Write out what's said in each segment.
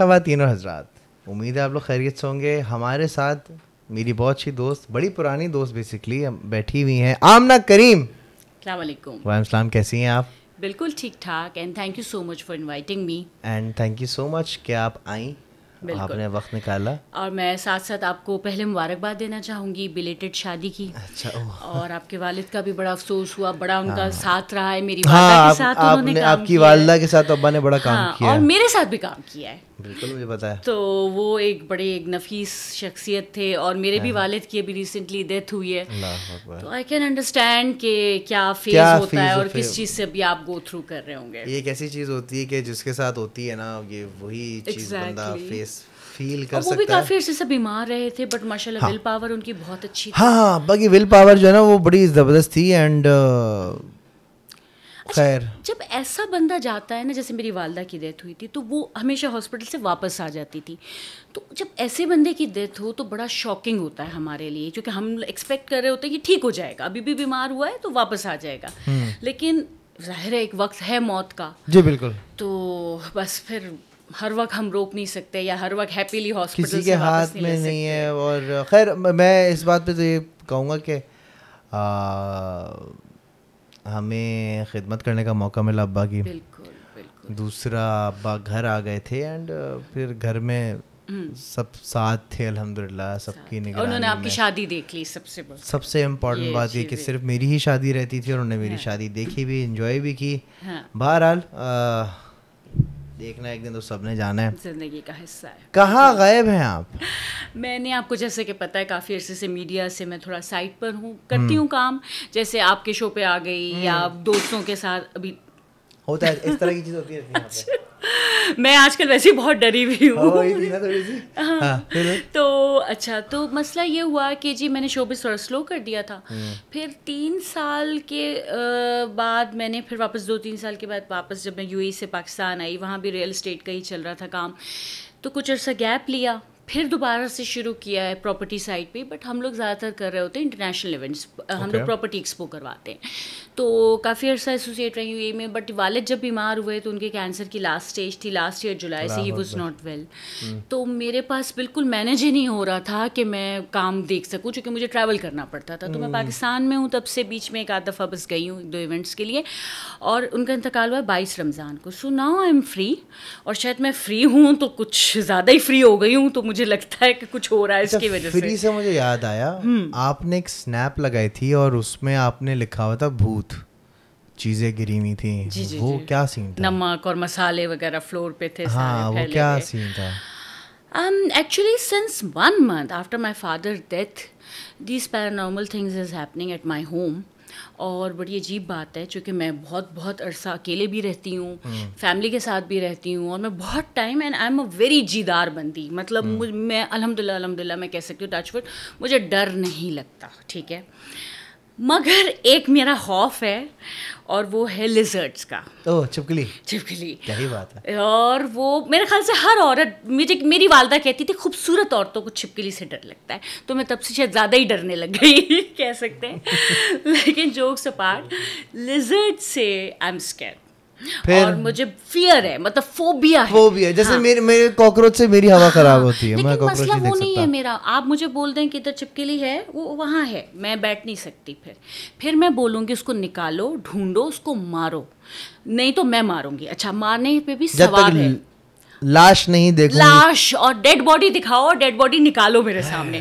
खातिन हजरात उम्मीद है आप लोग खैरियत से होंगे हमारे साथ मेरी बहुत अच्छी दोस्त बड़ी पुरानी दोस्त बेसिकली बैठी हुई हैं आमना करीम सलाम कैसी हैं आप बिल्कुल ठीक ठाक and thank you so much for inviting me and thank you so much कि आप आई आपने वक्त निकाला और मैं साथ साथ आपको पहले मुबारकबाद देना चाहूंगी बिलेटेड शादी की अच्छा और आपके वालिद का भी बड़ा अफसोस हुआ बड़ा उनका हाँ। साथ रहा है मेरी हाँ, के साथ आप, उन्होंने आपकी वालदा के साथ तो अब्बा ने बड़ा हाँ, काम किया और मेरे साथ भी काम किया है बिल्कुल मुझे पता है तो वो एक बड़े एक नफीस शख्सियत थे और मेरे भी हाँ। वालिद की अभी रिसेंटली डेथ हुई है तो आई कैन अंडरस्टैंड कि क्या फेज होता फेज है और किस चीज़ से भी आप गो थ्रू कर रहे होंगे ये एक ऐसी चीज़ होती है कि जिसके साथ होती है ना ये वही चीज़ exactly. बंदा फेस फील कर सकता है वो भी काफी अरसे से बीमार रहे थे बट माशाल्लाह विल हाँ। पावर उनकी बहुत अच्छी थी हाँ, हाँ बाकी विल पावर जो है ना वो बड़ी ज़बरदस्त थी एंड अच्छा, खैर जब ऐसा बंदा जाता है ना जैसे मेरी वालदा की डेथ हुई थी तो वो हमेशा हॉस्पिटल से वापस आ जाती थी तो जब ऐसे बंदे की डेथ हो तो बड़ा शॉकिंग होता है हमारे लिए क्योंकि हम एक्सपेक्ट कर रहे होते हैं कि ठीक हो जाएगा अभी भी बीमार हुआ है तो वापस आ जाएगा हम्म। लेकिन जाहिर है एक वक्त है मौत का जी बिल्कुल तो बस फिर हर वक्त हम रोक नहीं सकते या हर वक्त हैप्पीली हॉस्पिटल किसी के हाथ में नहीं, है और खैर मैं इस बात पे तो ये कहूँगा कि हमें खिदमत करने का मौका मिला अब्बा की दूसरा अब्बा घर आ गए थे एंड uh, फिर घर में हम्म। सब साथ थे अल्हम्दुलिल्लाह सबकी निगरानी उन्होंने आपकी शादी देख ली सबसे सबसे इम्पोर्टेंट बात ये कि सिर्फ मेरी ही शादी रहती थी और उन्होंने मेरी हाँ। शादी देखी भी इंजॉय भी की हाँ। बहरहाल uh, देखना एक दिन तो सबने जाना है जिंदगी का हिस्सा है कहाँ गायब हैं आप मैंने आपको जैसे कि पता है काफ़ी अरसे से मीडिया से मैं थोड़ा साइट पर हूँ करती हम्म। हूँ काम जैसे आपके शो पे आ गई हम्म। या दोस्तों के साथ अभी होता है इस तरह की चीज होती है मैं आजकल वैसे बहुत डरी हुई हाँ, हूँ तो, हाँ। हाँ, तो अच्छा तो मसला ये हुआ कि जी मैंने शो भी थोड़ा स्लो कर दिया था हम्म। फिर तीन साल के बाद मैंने फिर वापस दो तीन साल के बाद वापस जब मैं यूएई e से पाकिस्तान आई वहाँ भी रियल इस्टेट का ही चल रहा था काम तो कुछ अर्सा गैप लिया फिर दोबारा से शुरू किया है प्रॉपर्टी साइड पे बट हम लोग ज़्यादातर कर रहे होते हैं इंटरनेशनल इवेंट्स हम okay. लोग प्रॉपर्टी एक्सपो करवाते हैं तो काफ़ी अर्सा एसोसिएट रही हुई में बट वालद जब बीमार हुए तो उनके कैंसर की लास्ट स्टेज थी लास्ट ईयर जुलाई से ही वॉज नॉट वेल तो मेरे पास बिल्कुल मैनेज ही नहीं हो रहा था कि मैं काम देख सकूँ चूँकि मुझे ट्रैवल करना पड़ता था तो मैं hmm. पाकिस्तान में हूँ तब से बीच में एक आध दफ़ा बस गई हूँ दो इवेंट्स के लिए और उनका इंतकाल हुआ बाईस रमज़ान को so now I am free और शायद मैं फ्री हूँ तो कुछ ज़्यादा ही फ्री हो गई हूँ तो मुझे मुझे लगता है कि कुछ हो रहा है अच्छा, इसकी वजह से फ्री से मुझे याद आया हम्म। आपने एक स्नैप लगाई थी और उसमें आपने लिखा हुआ था भूत चीजें गिरी हुई थी जी, जी, वो जी. क्या सीन था नमक और मसाले वगैरह फ्लोर पे थे हाँ सारे वो क्या थे? सीन था actually since one month after my father death this paranormal things is happening at my home और बड़ी अजीब बात है चूँकि मैं बहुत बहुत अरसा अकेले भी रहती हूँ हम्म। फैमिली के साथ भी रहती हूँ और मैं बहुत time and I am a very जीदार बंदी मतलब हम्म। मैं अलहमदिल्ला अलहमदिल्ला मैं कह सकती हूँ टचवुड मुझे डर नहीं लगता ठीक है मगर एक मेरा खौफ है और वो है लिजर्ट्स का ओ, छिपकली छिपकली यही बात है और वो मेरे ख्याल से हर औरत मुझे मेरी वालदा कहती थी खूबसूरत औरतों को छिपकली से डर लगता है तो मैं तब से शायद ज़्यादा ही डरने लग गई कह सकते हैं लेकिन जोक्स अपार्ट लिजर्ट से आई एम स्कैट फिर और मुझे फियर है मतलब फोबिया है फोबिया जैसे हाँ। मेरे मेरे कॉकरोच से मेरी हवा हाँ, खराब होती है लेकिन मैं मसला वो नहीं है मेरा आप मुझे बोल दें कि इधर चिपकली है वो वहाँ है मैं बैठ नहीं सकती फिर फिर मैं बोलूँगी उसको निकालो ढूंढो उसको मारो नहीं तो मैं मारूंगी अच्छा मारने पे भी सवाल है लाश नहीं देखो लाश और डेड बॉडी दिखाओ और डेड बॉडी निकालो मेरे सामने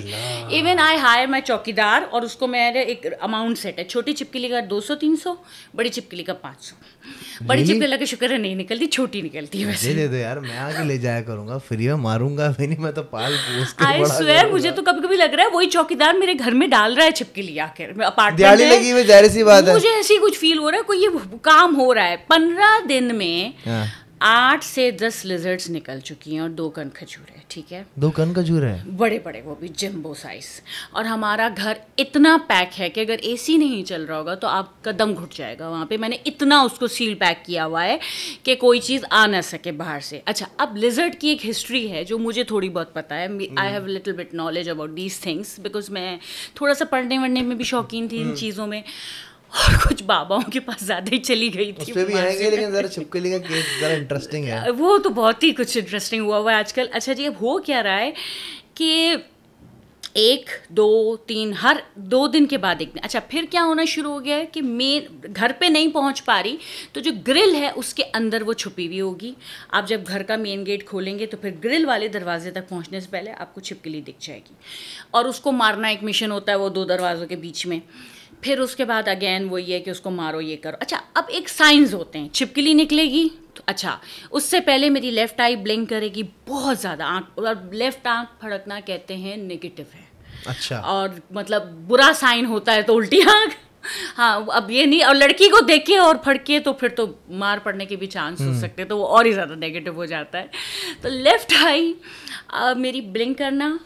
इवन आई हायर माई चौकीदार और उसको मेरे एक अमाउंट सेट है छोटी चिपकली का दो सौ तीन सौ बड़ी चिपकली का सौ बड़ी चिपकली का शुक्र है नहीं निकलती छोटी निकलती है वैसे दे दो यार मैं आगे ले जाया करूंगा फ्री में मारूंगा भी नहीं मैं तो पाल पोस आई स्वेयर मुझे तो कभी कभी लग रहा है वही चौकीदार मेरे घर में डाल रहा है छिपकली आखिर अपार्टमेंट लगी हुई जाहिर सी बात है मुझे ऐसी कुछ फील हो रहा है कोई ये काम हो रहा है पंद्रह दिन में हाँ। आठ से दस लिजर्ट्स निकल चुकी हैं और दो कन खजूर है ठीक है दो कन खजूर है बड़े बड़े वो भी जिम्बो साइज और हमारा घर इतना पैक है कि अगर एसी नहीं चल रहा होगा तो आपका दम घुट जाएगा वहाँ पे मैंने इतना उसको सील पैक किया हुआ है कि कोई चीज़ आ ना सके बाहर से अच्छा अब लिजर्ट की एक हिस्ट्री है जो मुझे थोड़ी बहुत पता है I have little bit knowledge about these things because मैं थोड़ा सा पढ़ने वढ़ने में भी शौकीन थी इन हम्म। चीज़ों में और कुछ बाबाओं के पास ज़्यादा ही चली गई थी भी आएंगे लेकिन ज़रा छिपके लिए केस ज़रा इंटरेस्टिंग है वो तो बहुत ही कुछ इंटरेस्टिंग हुआ हुआ है आजकल अच्छा जी अब हो क्या रहा है कि एक दो तीन हर दो दिन के बाद एक दिन अच्छा फिर क्या होना शुरू हो गया है कि मेन घर पे नहीं पहुंच पा रही तो जो ग्रिल है उसके अंदर वो छुपी हुई होगी आप जब घर का मेन गेट खोलेंगे तो फिर ग्रिल वाले दरवाजे तक पहुंचने से पहले आपको छिपकली दिख जाएगी और उसको मारना एक मिशन होता है वो दो दरवाज़ों के बीच में फिर उसके बाद अगेन वो ये कि उसको मारो ये करो अच्छा अब एक साइंस होते हैं छिपकली निकलेगी तो अच्छा उससे पहले मेरी लेफ़्ट आई ब्लिंक करेगी बहुत ज़्यादा आँख और लेफ़्ट आँख फड़कना कहते हैं नेगेटिव है अच्छा और मतलब बुरा साइन होता है तो उल्टी आँख हाँ अब ये नहीं और लड़की को देखे और फड़के तो फिर तो मार पड़ने के भी चांस हो हम्म। सकते हैं तो वो और ही ज़्यादा नेगेटिव हो जाता है तो लेफ़्ट आई मेरी ब्लिंक करना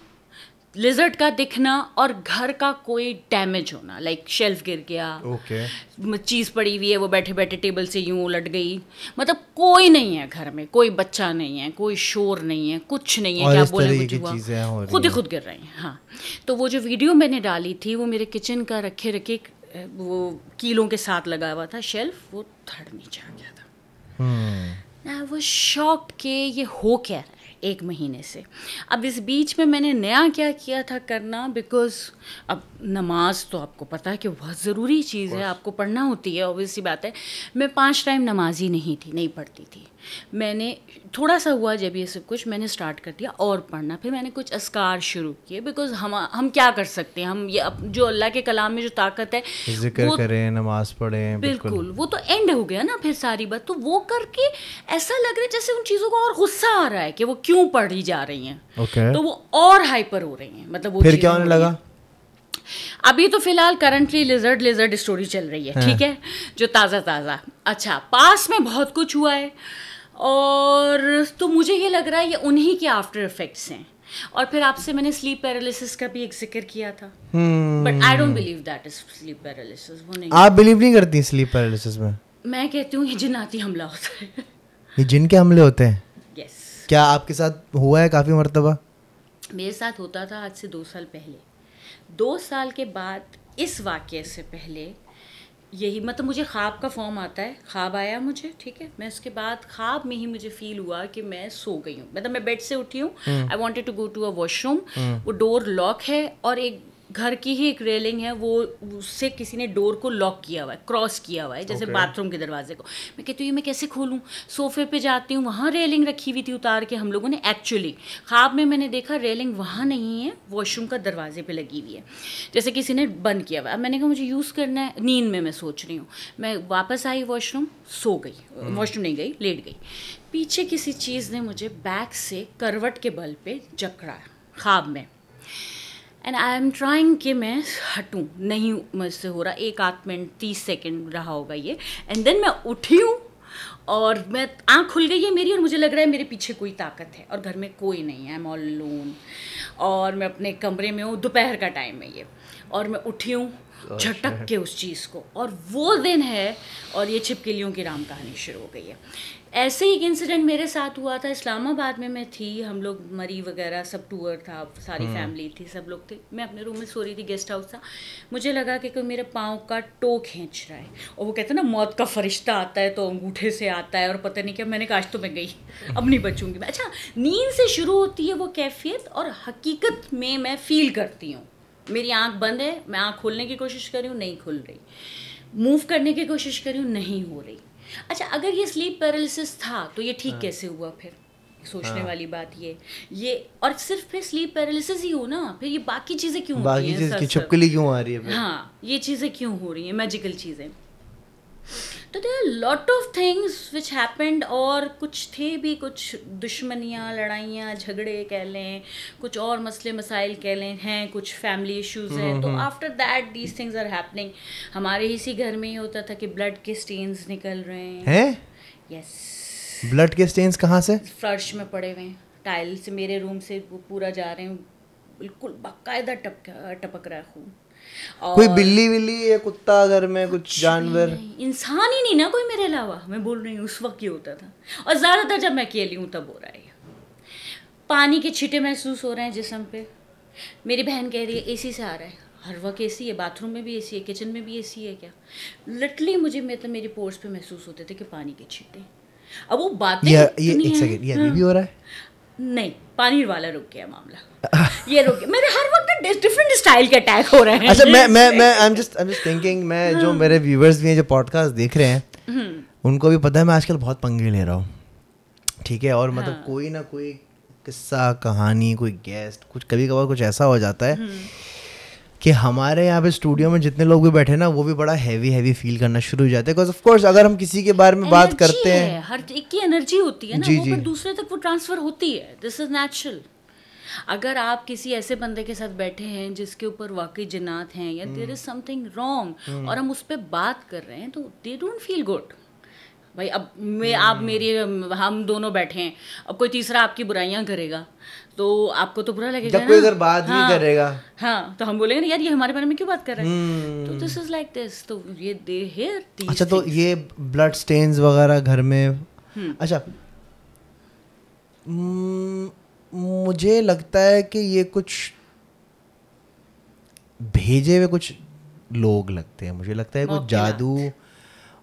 लिजर्ट का दिखना और घर का कोई डैमेज होना लाइक शेल्फ गिर गया okay. चीज़ पड़ी हुई है वो बैठे बैठे टेबल से यूं उलट गई मतलब कोई नहीं है घर में कोई बच्चा नहीं है कोई शोर नहीं है कुछ नहीं है क्या बोले मुझे हुआ खुद ही खुद गिर रहे हैं हाँ तो वो जो वीडियो मैंने डाली थी वो मेरे किचन का रखे रखे वो कीलों के साथ लगा हुआ था शेल्फ वो थर्ड नीचे आ गया था हम्म। वो शॉक के ये हो क्या एक महीने से अब इस बीच में मैंने नया क्या किया था करना बिकॉज अब नमाज तो आपको पता है कि बहुत ज़रूरी चीज़ है आपको पढ़ना होती है ऑब्वियस सी बात है मैं पाँच टाइम नमाज ही नहीं थी नहीं पढ़ती थी मैंने थोड़ा सा हुआ जब ये सब कुछ मैंने स्टार्ट कर दिया और पढ़ना फिर मैंने कुछ असकार शुरू किए बिकॉज हम हम क्या कर सकते हैं हम ये जो अल्लाह के कलाम में जो ताकत है जिक्र करें नमाज पढ़ें बिल्कुल, बिल्कुल वो तो एंड हो गया ना फिर सारी बात तो वो करके ऐसा लग रहा है जैसे उन चीज़ों को और गुस्सा आ रहा है कि वो क्यों क्यों पढ़ी जा रही हैं okay. तो वो और हाइपर हो रही हैं मतलब वो फिर क्या होने लगा अभी तो फिलहाल करंटली लिजर्ड लिजर्ड स्टोरी चल रही है ठीक हाँ। है जो ताज़ा ताज़ा अच्छा पास में बहुत कुछ हुआ है और तो मुझे ये लग रहा है ये उन्हीं के आफ्टर इफेक्ट्स हैं और फिर आपसे मैंने स्लीप पैरालिसिस का भी एक जिक्र किया था but I don't believe that is sleep paralysis वो नहीं आप बिलीव नहीं करती स्लीप पैरालिसिस में मैं कहती हूँ ये जिनाती हमला होता है ये जिन के हमले होते हैं क्या आपके साथ हुआ है काफ़ी मरतबा मेरे साथ होता था आज से दो साल पहले दो साल के बाद इस वाक्य से पहले यही मतलब मुझे ख्वाब का फॉर्म आता है ख्वाब आया मुझे ठीक है मैं उसके बाद ख्वाब में ही मुझे फील हुआ कि मैं सो गई हूँ मतलब मैं बेड से उठी हूँ I wanted to go to a washroom वो डोर लॉक है और एक घर की ही एक रेलिंग है वो उससे किसी ने डोर को लॉक किया हुआ है क्रॉस किया हुआ है जैसे okay. बाथरूम के दरवाजे को मैं कहती हूँ ये मैं कैसे खोलूँ सोफे पे जाती हूँ वहाँ रेलिंग रखी हुई थी उतार के हम लोगों ने एक्चुअली ख्वाब में मैंने देखा रेलिंग वहाँ नहीं है वॉशरूम का दरवाजे पर लगी हुई है जैसे किसी ने बंद किया हुआ है मैंने कहा मुझे यूज़ करना है नींद में मैं सोच रही हूँ मैं वापस आई वॉशरूम सो गई वॉशरूम हम्म। नहीं गई लेट गई पीछे किसी चीज़ ने मुझे बैक से करवट के बल पे जकड़ा ख्वाब में एंड आई एम ट्राइंग कि मैं हटूँ नहीं मुझसे हो रहा एक आध मिनट तीस सेकेंड रहा होगा ये एंड देन मैं उठी हूँ और मैं आँख खुल गई है मेरी और मुझे लग रहा है मेरे पीछे कोई ताकत है और घर में कोई नहीं है आई एम ऑल लोन और मैं अपने कमरे में हूँ दोपहर का टाइम है ये और मैं उठी हूँ झटक के उस चीज़ को और वो दिन है और ये छिपकलियों की राम कहानी शुरू हो गई है ऐसे ही एक इंसिडेंट मेरे साथ हुआ था इस्लामाबाद में मैं थी हम लोग मरी वगैरह सब टूर था सारी फैमिली हम्म। थी सब लोग थे मैं अपने रूम में सो रही थी गेस्ट हाउस था मुझे लगा कि कोई मेरे पाँव का टो खींच रहा है और वो कहते हैं ना मौत का फरिश्ता आता है तो अंगूठे से आता है और पता नहीं क्या मैंने कहा आज तो मैं गई अब नहीं बचूंगी अच्छा नींद से शुरू होती है वो कैफियत और हकीकत में मैं फील करती हूँ मेरी आंख बंद है मैं आंख खोलने की कोशिश कर रही हूँ नहीं खुल रही मूव करने की कोशिश कर रही हूँ नहीं हो रही अच्छा अगर ये स्लीप पैरालिसिस था तो ये ठीक हाँ। कैसे हुआ फिर सोचने हाँ। वाली बात ये ये और सिर्फ फिर स्लीप पैरालिसिस ही हो ना फिर ये बाकी चीजें क्यों बाकी चीजें क्यों आ रही है हाँ ये चीजें क्यों हो रही हैं मैजिकल चीजें तो there lot of things which happened और कुछ थे भी कुछ दुश्मनियाँ लड़ाइयाँ झगड़े कह लें कुछ और मसले मसाइल कह लें हैं कुछ फैमिली इश्यूज हैं तो after that these things are happening हमारे इसी घर में ही होता था कि ब्लड के स्टेन्स निकल रहे हैं यस ब्लड के स्टेन्स कहाँ से फर्श में पड़े हुए हैं टाइल से मेरे रूम से वो पूरा जा रहे हैं बिल्कुल बाकायदा टपक टपक रहा है खून कोई बिल्ली विल्ली या कुत्ता घर में कुछ जानवर इंसान ही नहीं ना कोई मेरे अलावा मैं बोल रही हूँ उस वक्त ये होता था और ज़्यादातर जब मैं अकेली हूँ तब हो रहा है पानी के छिटे महसूस हो रहे हैं जिसम पे मेरी बहन कह रही है एसी से आ रहा है हर वक्त ए है बाथरूम में भी ए है किचन में भी ए है क्या लिटली मुझे मतलब मेरे पोर्स पे महसूस होते थे कि पानी के छीटे अब वो बातें ये, ये एक सेकंड ये अभी हाँ। भी हो रहा है नहीं पानी वाला रुक गया मामला ये रुक मेरे हर वक्त डिफरेंट स्टाइल के अटैक हो रहे हैं अच्छा मैं मैं मैं I am just I am just thinking मैं जो हाँ। मेरे व्यूअर्स भी हैं जो पॉडकास्ट देख रहे हैं हम्म। उनको भी पता है मैं आजकल बहुत पंगे ले रहा हूँ ठीक है और मतलब हाँ. मतलब कोई ना कोई किस्सा कहानी कोई गेस्ट कुछ कभी कभार कुछ ऐसा हो जाता है हम्म। कि हमारे यहाँ पे स्टूडियो में जितने लोग भी बैठे ना वो भी बड़ा हैवी हैवी फील करना शुरू हो जाते हैं ऑफ कोर्स अगर हम किसी के बारे में बात करते हैं है, हर एक की एनर्जी होती है ना जी, वो जी. दूसरे तक वो ट्रांसफर होती है दिस इज नेचुरल अगर आप किसी ऐसे बंदे के साथ बैठे हैं जिसके ऊपर वाकई जिनात हैं या देर इज समथिंग रॉन्ग और हम उस पर बात कर रहे हैं तो दे डोंट फील गुड भाई अब मैं हम्म। आप मेरे हम दोनों बैठे हैं अब कोई तीसरा आपकी बुराइयां करेगा तो आपको तो बुरा लगेगा जब कोई अगर बात हाँ, नहीं करेगा हाँ तो हम बोलेंगे ना यार ये हमारे बारे में क्यों बात कर रहे हैं हम्म। तो दिस इज लाइक दिस तो ये दे हियर अच्छा तो ये ब्लड स्टेन्स वगैरह घर में हम्म। अच्छा मुझे लगता है कि ये कुछ भेजे हुए कुछ लोग लगते हैं मुझे लगता है कुछ जादू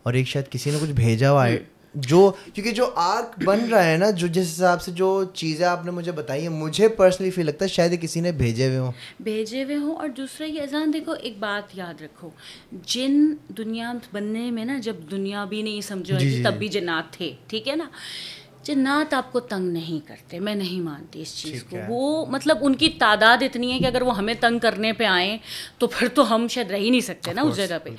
और एक शायद किसी ने कुछ भेजा हुआ है जो क्योंकि जो आर्क बन रहा है ना जो जिस हिसाब से जो चीज़ें आपने मुझे बताई है मुझे पर्सनली फील लगता है शायद किसी ने भेजे हुए हों भेजे हुए हों और दूसरा ये अजान देखो एक बात याद रखो जिन दुनिया बनने में ना जब दुनिया भी नहीं समझो तब भी जन्नात थे ठीक है ना जो नात तो आपको तंग नहीं करते मैं नहीं मानती इस चीज़ को वो मतलब उनकी तादाद इतनी है कि अगर वो हमें तंग करने पे आए तो फिर तो हम शायद रह ही नहीं सकते ना उस जगह पे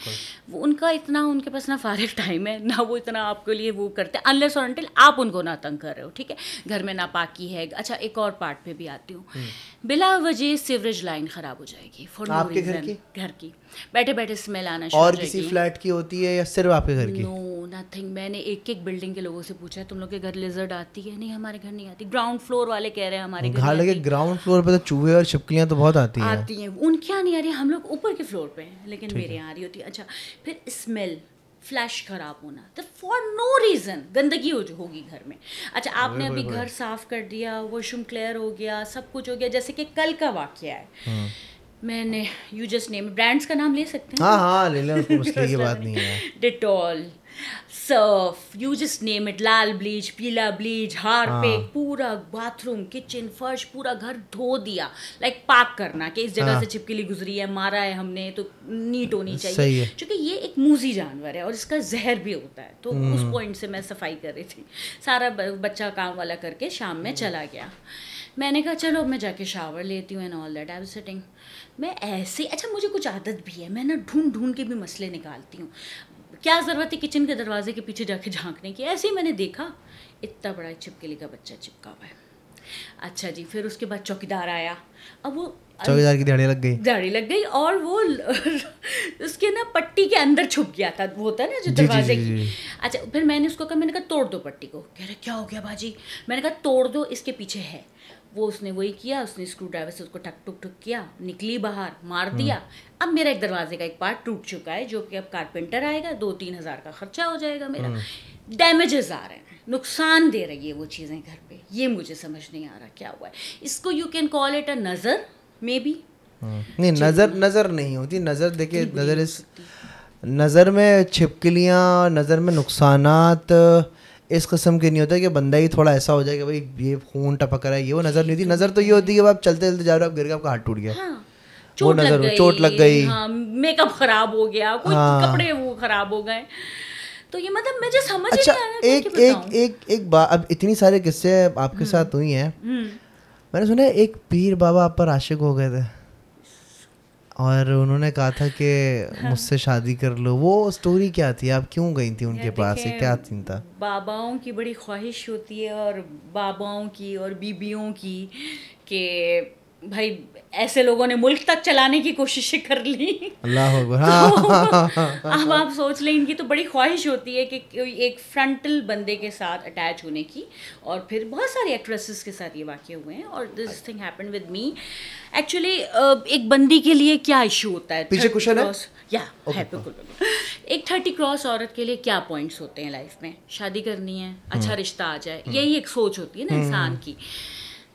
वो उनका इतना उनके पास ना फारिग टाइम है ना वो इतना आपके लिए वो करते हैं अनलेस और अनटिल आप उनको ना तंग कर रहे हो ठीक है घर में नापाकी है अच्छा एक और पार्ट पे भी आती हूँ हम्म। बिला वजह सीवरेज लाइन ख़राब हो जाएगी फॉर घर की बैठे बैठे स्मेल आना शुरू और किसी फ्लैट की होती है या सिर्फ आपके घर की नो नथिंग मैंने एक एक बिल्डिंग के लोगों से पूछा तुम लोग के घर लिजर्ड आती है नहीं हमारे घर नहीं आती ग्राउंड फ्लोर वाले कह रहे हैं हमारे घर लगे ग्राउंड फ्लोर पे तो चूहे और छिपकलियाँ तो बहुत आती है आती हैं उनके यहाँ नहीं आ रही हम लोग ऊपर के फ्लोर पे हैं लेकिन मेरे यहाँ आ रही होती है अच्छा फिर स्मेल फ्लैश खराब होना तो फॉर नो रीज़न गंदगी हो होगी घर में अच्छा आपने अभी घर साफ कर दिया वॉशरूम क्लियर हो गया सब कुछ हो गया जैसे कि कल का वाक्य है हाँ। मैंने यू जस्ट नेम ब्रांड्स का नाम ले सकते हैं हाँ हाँ ले लें मसले की बात नहीं है Dettol surf you just name it लाल ब्लीच पीला ब्लीच हार पे पूरा बाथरूम किचन फर्श पूरा घर धो दिया लाइक like, पाक करना कि इस जगह हाँ। से छिपकली गुजरी है मारा है हमने तो नीट होनी चाहिए क्योंकि ये एक मूजी जानवर है और इसका जहर भी होता है तो उस पॉइंट हम्म। से मैं सफाई कर रही थी सारा बच्चा काम वाला करके शाम में चला गया मैंने कहा चलो मैं जाके शावर लेती हूँ and all that I sitting मैं ऐसे अच्छा मुझे कुछ आदत भी है मैं ना ढूंढ ढूंढ के भी मसले निकालती हूँ क्या ज़रूरत है किचन के दरवाजे के पीछे जाके झांकने की ऐसे ही मैंने देखा इतना बड़ा छिपकली का बच्चा चिपका हुआ है अच्छा जी फिर उसके बाद चौकीदार आया अब वो चौकीदार की दाढ़ी लग गई दाढ़ी लग गई और वो उसके ना पट्टी के अंदर छुप गया था वो होता है ना जो दरवाजे की अच्छा फिर मैंने उसको कहा मैंने कहा तोड़ दो पट्टी को कह रहे क्या हो गया बाजी मैंने कहा तोड़ दो इसके पीछे है वो उसने वही किया उसने स्क्रू ड्राइवर से उसको ठक ठुक ठुक किया निकली बाहर मार हम्म। दिया अब मेरा एक दरवाजे का एक पार्ट टूट चुका है जो कि अब कारपेंटर आएगा दो तीन हज़ार का खर्चा हो जाएगा मेरा डैमेजेस हम्म। आ रहे हैं नुकसान दे रही है वो चीज़ें घर पे ये मुझे समझ नहीं आ रहा क्या हुआ है इसको you can call it a नज़र मे बी नहीं नज़र नज़र नहीं होती नज़र देखिए नज़र इस नज़र में छिपकलियाँ नज़र में नुकसान इस कस्म के नहीं होता कि बंदा ही थोड़ा ऐसा हो जाए कि भाई ये खून टपक रहा है ये वो नज़र नहीं थी नज़र तो ये होती है आप चलते चलते जा रहे हो आप गिर गए आपका हाथ टूट गया हाँ। वो नजर चोट लग गई हाँ, मेकअप खराब हो गया कोई हाँ, कपड़े वो खराब हो गए तो ये मतलब मैं जो समझ अच्छा, नहीं एक एक एक एक बात अब इतनी सारे किस्से आपके हम्म। साथ हुई हैं हम्म। मैंने सुना एक पीर बाबा आप पर आशिक हो गए थे और उन्होंने कहा था कि मुझसे शादी कर लो वो स्टोरी क्या थी आप क्यों गई थी उनके पास क्या सीन था बाबाओं की बड़ी ख्वाहिश होती है और बाबाओं की और बीबियों की के भाई ऐसे लोगों ने मुल्क तक चलाने की कोशिशें कर ली अल्लाह तो हाँ। अब आप सोच लें इनकी तो बड़ी ख्वाहिश होती है कि कोई एक फ्रंटल बंदे के साथ अटैच होने की और फिर बहुत सारे एक्ट्रेसेस के साथ ये वाक्य हुए हैं और this thing happen with me actually एक बंदी के लिए क्या इशू होता है पीछे क्वेश्चन है या okay. हाँ। एक थर्टी क्रॉस औरत के लिए क्या पॉइंट्स होते हैं लाइफ में शादी करनी है अच्छा हम्म। रिश्ता आ जाए हम्म। यही एक सोच होती है ना हम्म। इंसान की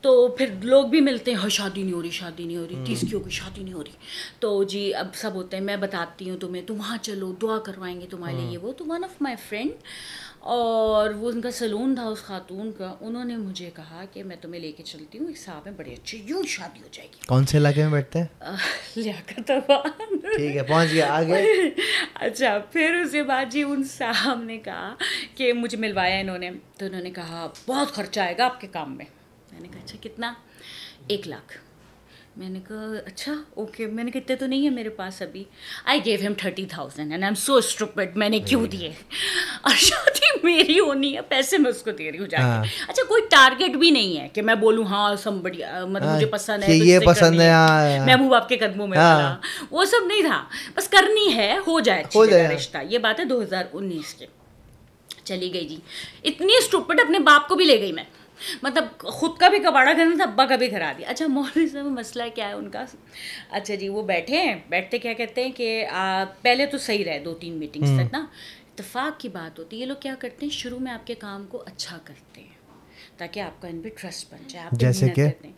तो फिर लोग भी मिलते हैं शादी नहीं हो रही शादी नहीं हो रही किस हम्म। की होगी शादी नहीं हो रही तो जी अब सब होते हैं मैं बताती हूँ तुम्हें तुम वहाँ चलो दुआ करवाएंगे तुम्हारे लिए ये हम्म। वो तो वन ऑफ माई फ्रेंड और वो उनका सलून था उस खातून का उन्होंने मुझे कहा कि मैं तुम्हें लेके चलती हूँ एक साहब में बड़े अच्छे यूँ शादी हो जाएगी कौन से इलाके में बैठते हैं लियाकत ठीक है पहुँच गया आगे अच्छा फिर उसके बाद जी उन साहब ने कहा कि मुझे मिलवाया इन्होंने तो उन्होंने कहा बहुत खर्चा आएगा आपके काम में मैंने कहा अच्छा कितना एक लाख मैंने कहा अच्छा ओके मैंने कहा इतने तो नहीं है मेरे पास अभी I gave him thirty thousand and I am so stupid मैंने क्यों हम्म। दिए और शादी मेरी होनी है पैसे मैं उसको दे रही हूँ जाके हाँ। अच्छा कोई टारगेट भी नहीं है कि मैं बोलूँ हाँ सब बढ़िया मतलब मुझे हाँ, पसंद है तो ये पसंद है हाँ, महबूब आपके कदमों में वो सब नहीं था बस करनी है हो जाए रिश्ता ये बात है दो हजार उन्नीस चली गई जी इतनी स्टूपट अपने बाप को भी ले गई मैं मतलब खुद का भी कबाड़ा करना था अब्बा का भी करा दिया अच्छा मौलवी साहब मसला क्या है उनका अच्छा जी वो बैठे हैं बैठते क्या कहते हैं कि पहले तो सही रहे दो तीन मीटिंग्स तक हम्म। ना इतफाक की बात होती है ये लोग क्या करते हैं शुरू में आपके काम को अच्छा करते हैं ताकि आपका इन पर ट्रस्ट बन जाए आप जैसे हैं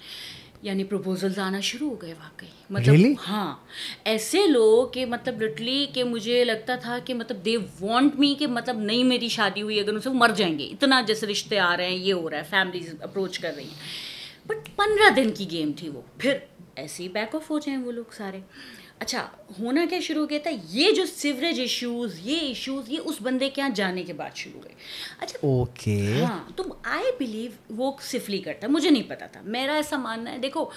यानी प्रपोजल्स आना शुरू हो गए वाकई मतलब really? हाँ ऐसे लोग कि मतलब लिटली कि मुझे लगता था कि मतलब दे वांट मी कि मतलब नहीं मेरी शादी हुई अगर उनसे मर जाएंगे इतना जैसे रिश्ते आ रहे हैं ये हो रहा है फैमिली अप्रोच कर रही हैं बट पंद्रह दिन की गेम थी वो फिर ऐसे ही बैक ऑफ हो जाए वो लोग सारे अच्छा होना क्या शुरू हो गया था ये जो सिवरेज इश्यूज ये इश्यूज ये उस बंदे के यहाँ जाने के बाद शुरू हुए अच्छा ओके okay. हाँ तो आई बिलीव वो सिफली करता मुझे नहीं पता था मेरा ऐसा मानना है देखो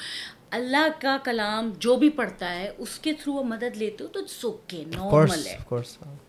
अल्लाह का कलाम जो भी पढ़ता है उसके थ्रू वो मदद लेते हो तो इट्स ओके नॉर्मल है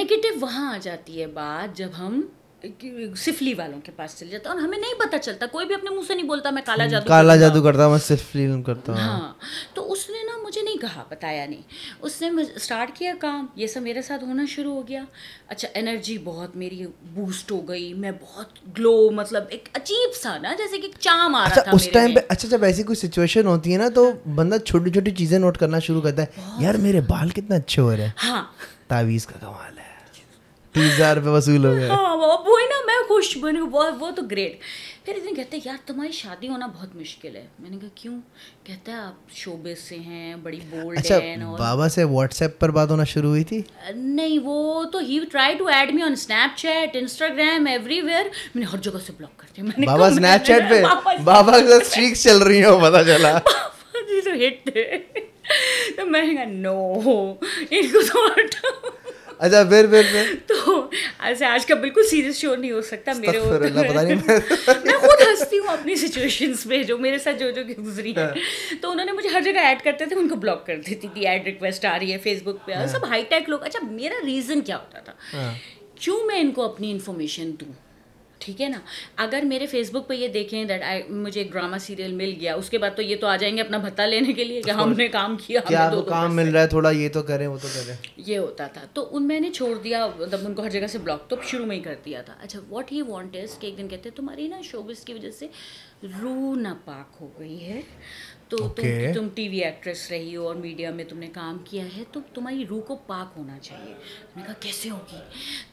नेगेटिव हाँ। वहाँ आ जाती है बात जब हम सिफली वालों के पास चले जाता और हमें नहीं पता चलता कोई भी अपने मुंह से नहीं बोलता मैं काला हम्म, जादू काला जादू करता मैं सिफली करता हूँ हाँ तो उसने ना मुझे नहीं कहा बताया नहीं उसने स्टार्ट किया काम ये सब मेरे साथ होना शुरू हो गया अच्छा एनर्जी बहुत मेरी बूस्ट हो गई मैं बहुत ग्लो मतलब एक अजीब सा ना जैसे कि चाम आ रहा अच्छा, था उस टाइम पे अच्छा जब ऐसी कोई सिचुएशन होती है ना तो हाँ। बंदा छोटी छोटी चीज़ें नोट करना शुरू हाँ, करता है यार मेरे बाल कितना अच्छे हो रहे हैं हाँ तावीज़ का कमाल है तीस हजार रुपये वसूल हो गए हाँ वो ही ना मैं खुश बनी वो वो तो ग्रेट फिर इतने कहते हैं यार तुम्हारी शादी होना बहुत मुश्किल है मैंने कहा क्यों कहता है आप शोबे से हैं बड़ी बोल्ड अच्छा, हैं और बाबा से व्हाट्सएप पर बात होना शुरू हुई थी नहीं वो तो he try to add me on Snapchat Instagram everywhere मैंने हर जगह से ब्लॉक कर दिया मैंने बाबा स्नैपचैट पे बाबा के साथ स्ट्रीक चल रही हो पता चला बाबा जी तो हिट थे तो मैं कहा नो इनको तो हटाओ अच्छा फिर फिर फिर तो ऐसे आज का बिल्कुल सीरियस शो नहीं हो सकता मेरे पता नहीं मैं खुद हंसती हूँ अपनी सिचुएशंस में जो मेरे साथ जो जो गुजरी है हाँ। तो उन्होंने मुझे हर जगह ऐड करते थे उनको ब्लॉक कर देती थी ऐड रिक्वेस्ट आ रही है फेसबुक पे हाँ। सब हाईटेक लोग अच्छा मेरा रीज़न क्या होता था हाँ। क्यों मैं इनको अपनी इन्फॉर्मेशन दूँ ठीक है ना अगर मेरे फेसबुक पे ये देखें दैट आई मुझे ड्रामा सीरियल मिल गया उसके बाद तो ये तो आ जाएंगे अपना भत्ता लेने के लिए कि हमने काम किया क्या दो, तो काम मिल रहा है थोड़ा ये तो करें वो तो करें ये होता था तो उन मैंने छोड़ दिया मतलब उनको हर जगह से ब्लॉक तो शुरू में ही कर दिया था अच्छा वॉट ही वॉन्ट इज कि एक दिन कहते तुम्हारी ना शोबिस की वजह से रू ना पाक हो गई है तो okay. तुम तुम टीवी एक्ट्रेस रही हो और मीडिया में तुमने काम किया है तो तुम्हारी रूह को पाक होना चाहिए मैंने कहा कैसे होगी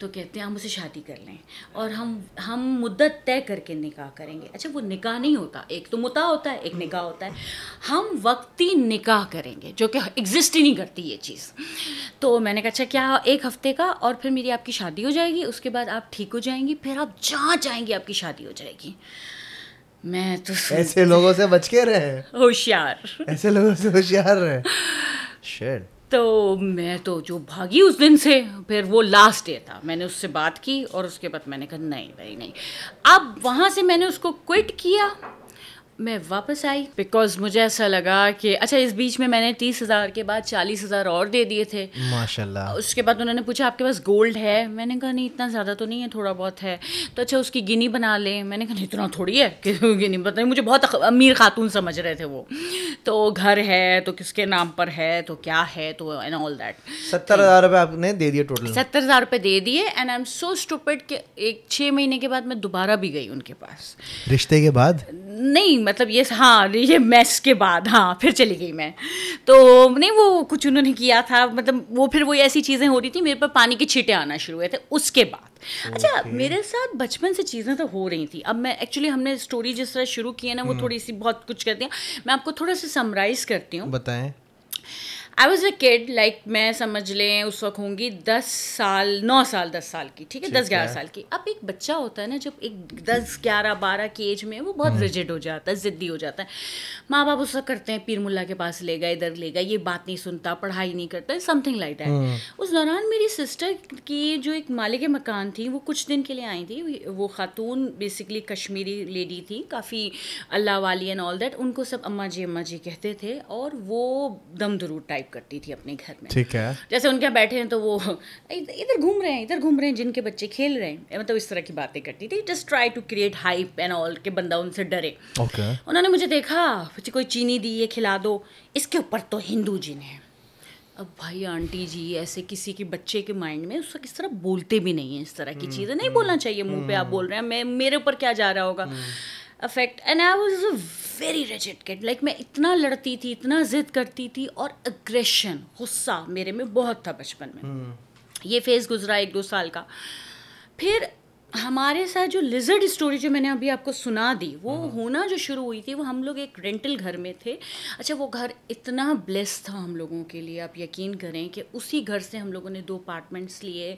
तो कहते हैं हम उसे शादी कर लें और हम हम मुद्दत तय करके निकाह करेंगे अच्छा वो निकाह नहीं होता एक तो मुता होता है एक निकाह होता है हम वक्ती निकाह करेंगे जो कि एग्जिस्ट ही नहीं करती ये चीज़ तो मैंने कहा अच्छा क्या एक हफ्ते का और फिर मेरी आपकी शादी हो जाएगी उसके बाद आप ठीक हो जाएंगी फिर आप जहाँ जाएंगी आपकी शादी हो जाएगी मैं तो ऐसे लोगों से बच के रहे होशियार ऐसे लोगों से होशियार रहे शेर तो मैं तो जो भागी उस दिन से फिर वो लास्ट डे था मैंने उससे बात की और उसके बाद मैंने कहा नहीं भाई नहीं अब वहाँ से मैंने उसको क्विट किया मैं वापस आई बिकॉज मुझे ऐसा लगा कि अच्छा इस बीच में मैंने तीस हज़ार के बाद चालीस हज़ार और दे दिए थे माशाल्लाह उसके बाद उन्होंने पूछा आपके पास गोल्ड है मैंने कहा नहीं इतना ज़्यादा तो नहीं है थोड़ा बहुत है तो अच्छा उसकी गिनी बना लें मैंने कहा नहीं इतना थोड़ी है कि गिनी बता मुझे बहुत अमीर खातून समझ रहे थे वो तो घर है तो किसके नाम पर है तो क्या है तो एंड ऑल दैट सत्तर हज़ार रुपये आपने दे दिए टोटल सत्तर हज़ार रुपये दे दिए and I am so stupid कि एक छः महीने के बाद मैं दोबारा भी गई उनके पास रिश्ते के बाद नहीं मतलब ये हाँ ये मैच के बाद हाँ फिर चली गई मैं तो नहीं वो कुछ उन्होंने किया था मतलब वो फिर वो ऐसी चीज़ें हो रही थी मेरे पर पानी के छीटे आना शुरू हुए थे उसके बाद अच्छा मेरे साथ बचपन से चीज़ें तो हो रही थी अब मैं एक्चुअली हमने स्टोरी जिस तरह शुरू की है ना वो हम्म। थोड़ी सी बहुत कुछ करती हैं मैं आपको थोड़ा सा समराइज़ करती हूँ बताएं I was a kid like मैं समझ लें उस वक्त होंगी दस साल नौ साल दस साल की ठीक है दस ग्यारह साल की अब एक बच्चा होता है ना जब एक दस ग्यारह बारह की एज में वो बहुत रिजिड हम्म। हो जाता है ज़िद्दी हो जाता है माँ बाप उस वक्त करते हैं पीर मुला के पास ले गए इधर ले गए ये बात नहीं सुनता पढ़ाई नहीं करता समथिंग लाइक दैट उस दौरान मेरी सिस्टर की जो एक मालिक मकान थी वो कुछ दिन के लिए आई थी वो खातून बेसिकली कश्मीरी लेडी थी काफ़ी अल्लाह वाली एंड ऑल दैट उनको सब अम्मा जी अम्मा जी कहते थे और वो दम दरूर टाइप टाइप करती थी अपने घर में ठीक है जैसे उनके यहाँ बैठे हैं तो वो इधर घूम रहे हैं इधर घूम रहे हैं जिनके बच्चे खेल रहे हैं मतलब तो इस तरह की बातें करती थी just try to create hype and all के बंदा उनसे डरे okay. उन्होंने मुझे देखा मुझे कोई चीनी दी ये खिला दो इसके ऊपर तो हिंदू जिन हैं अब भाई आंटी जी ऐसे किसी के बच्चे के माइंड में उसका किस तरह बोलते भी नहीं है इस तरह की हम्म, चीज़ें नहीं बोलना चाहिए मुंह पे आप हम्म। बोल रहे हैं मैं मेरे ऊपर क्या जा रहा होगा hmm. Affect and I was a very rigid kid like मैं इतना लड़ती थी इतना जिद करती थी और अग्रेशन गुस्सा मेरे में बहुत था बचपन में hmm. ये फेज़ गुजरा एक दो साल का फिर हमारे साथ जो लिजर्ड स्टोरी जो मैंने अभी आपको सुना दी वो हम्म। होना जो शुरू हुई थी वो हम लोग एक रेंटल घर में थे अच्छा वो घर इतना ब्लेस था हम लोगों के लिए आप यकीन करें कि उसी घर से हम लोगों ने दो अपार्टमेंट्स लिए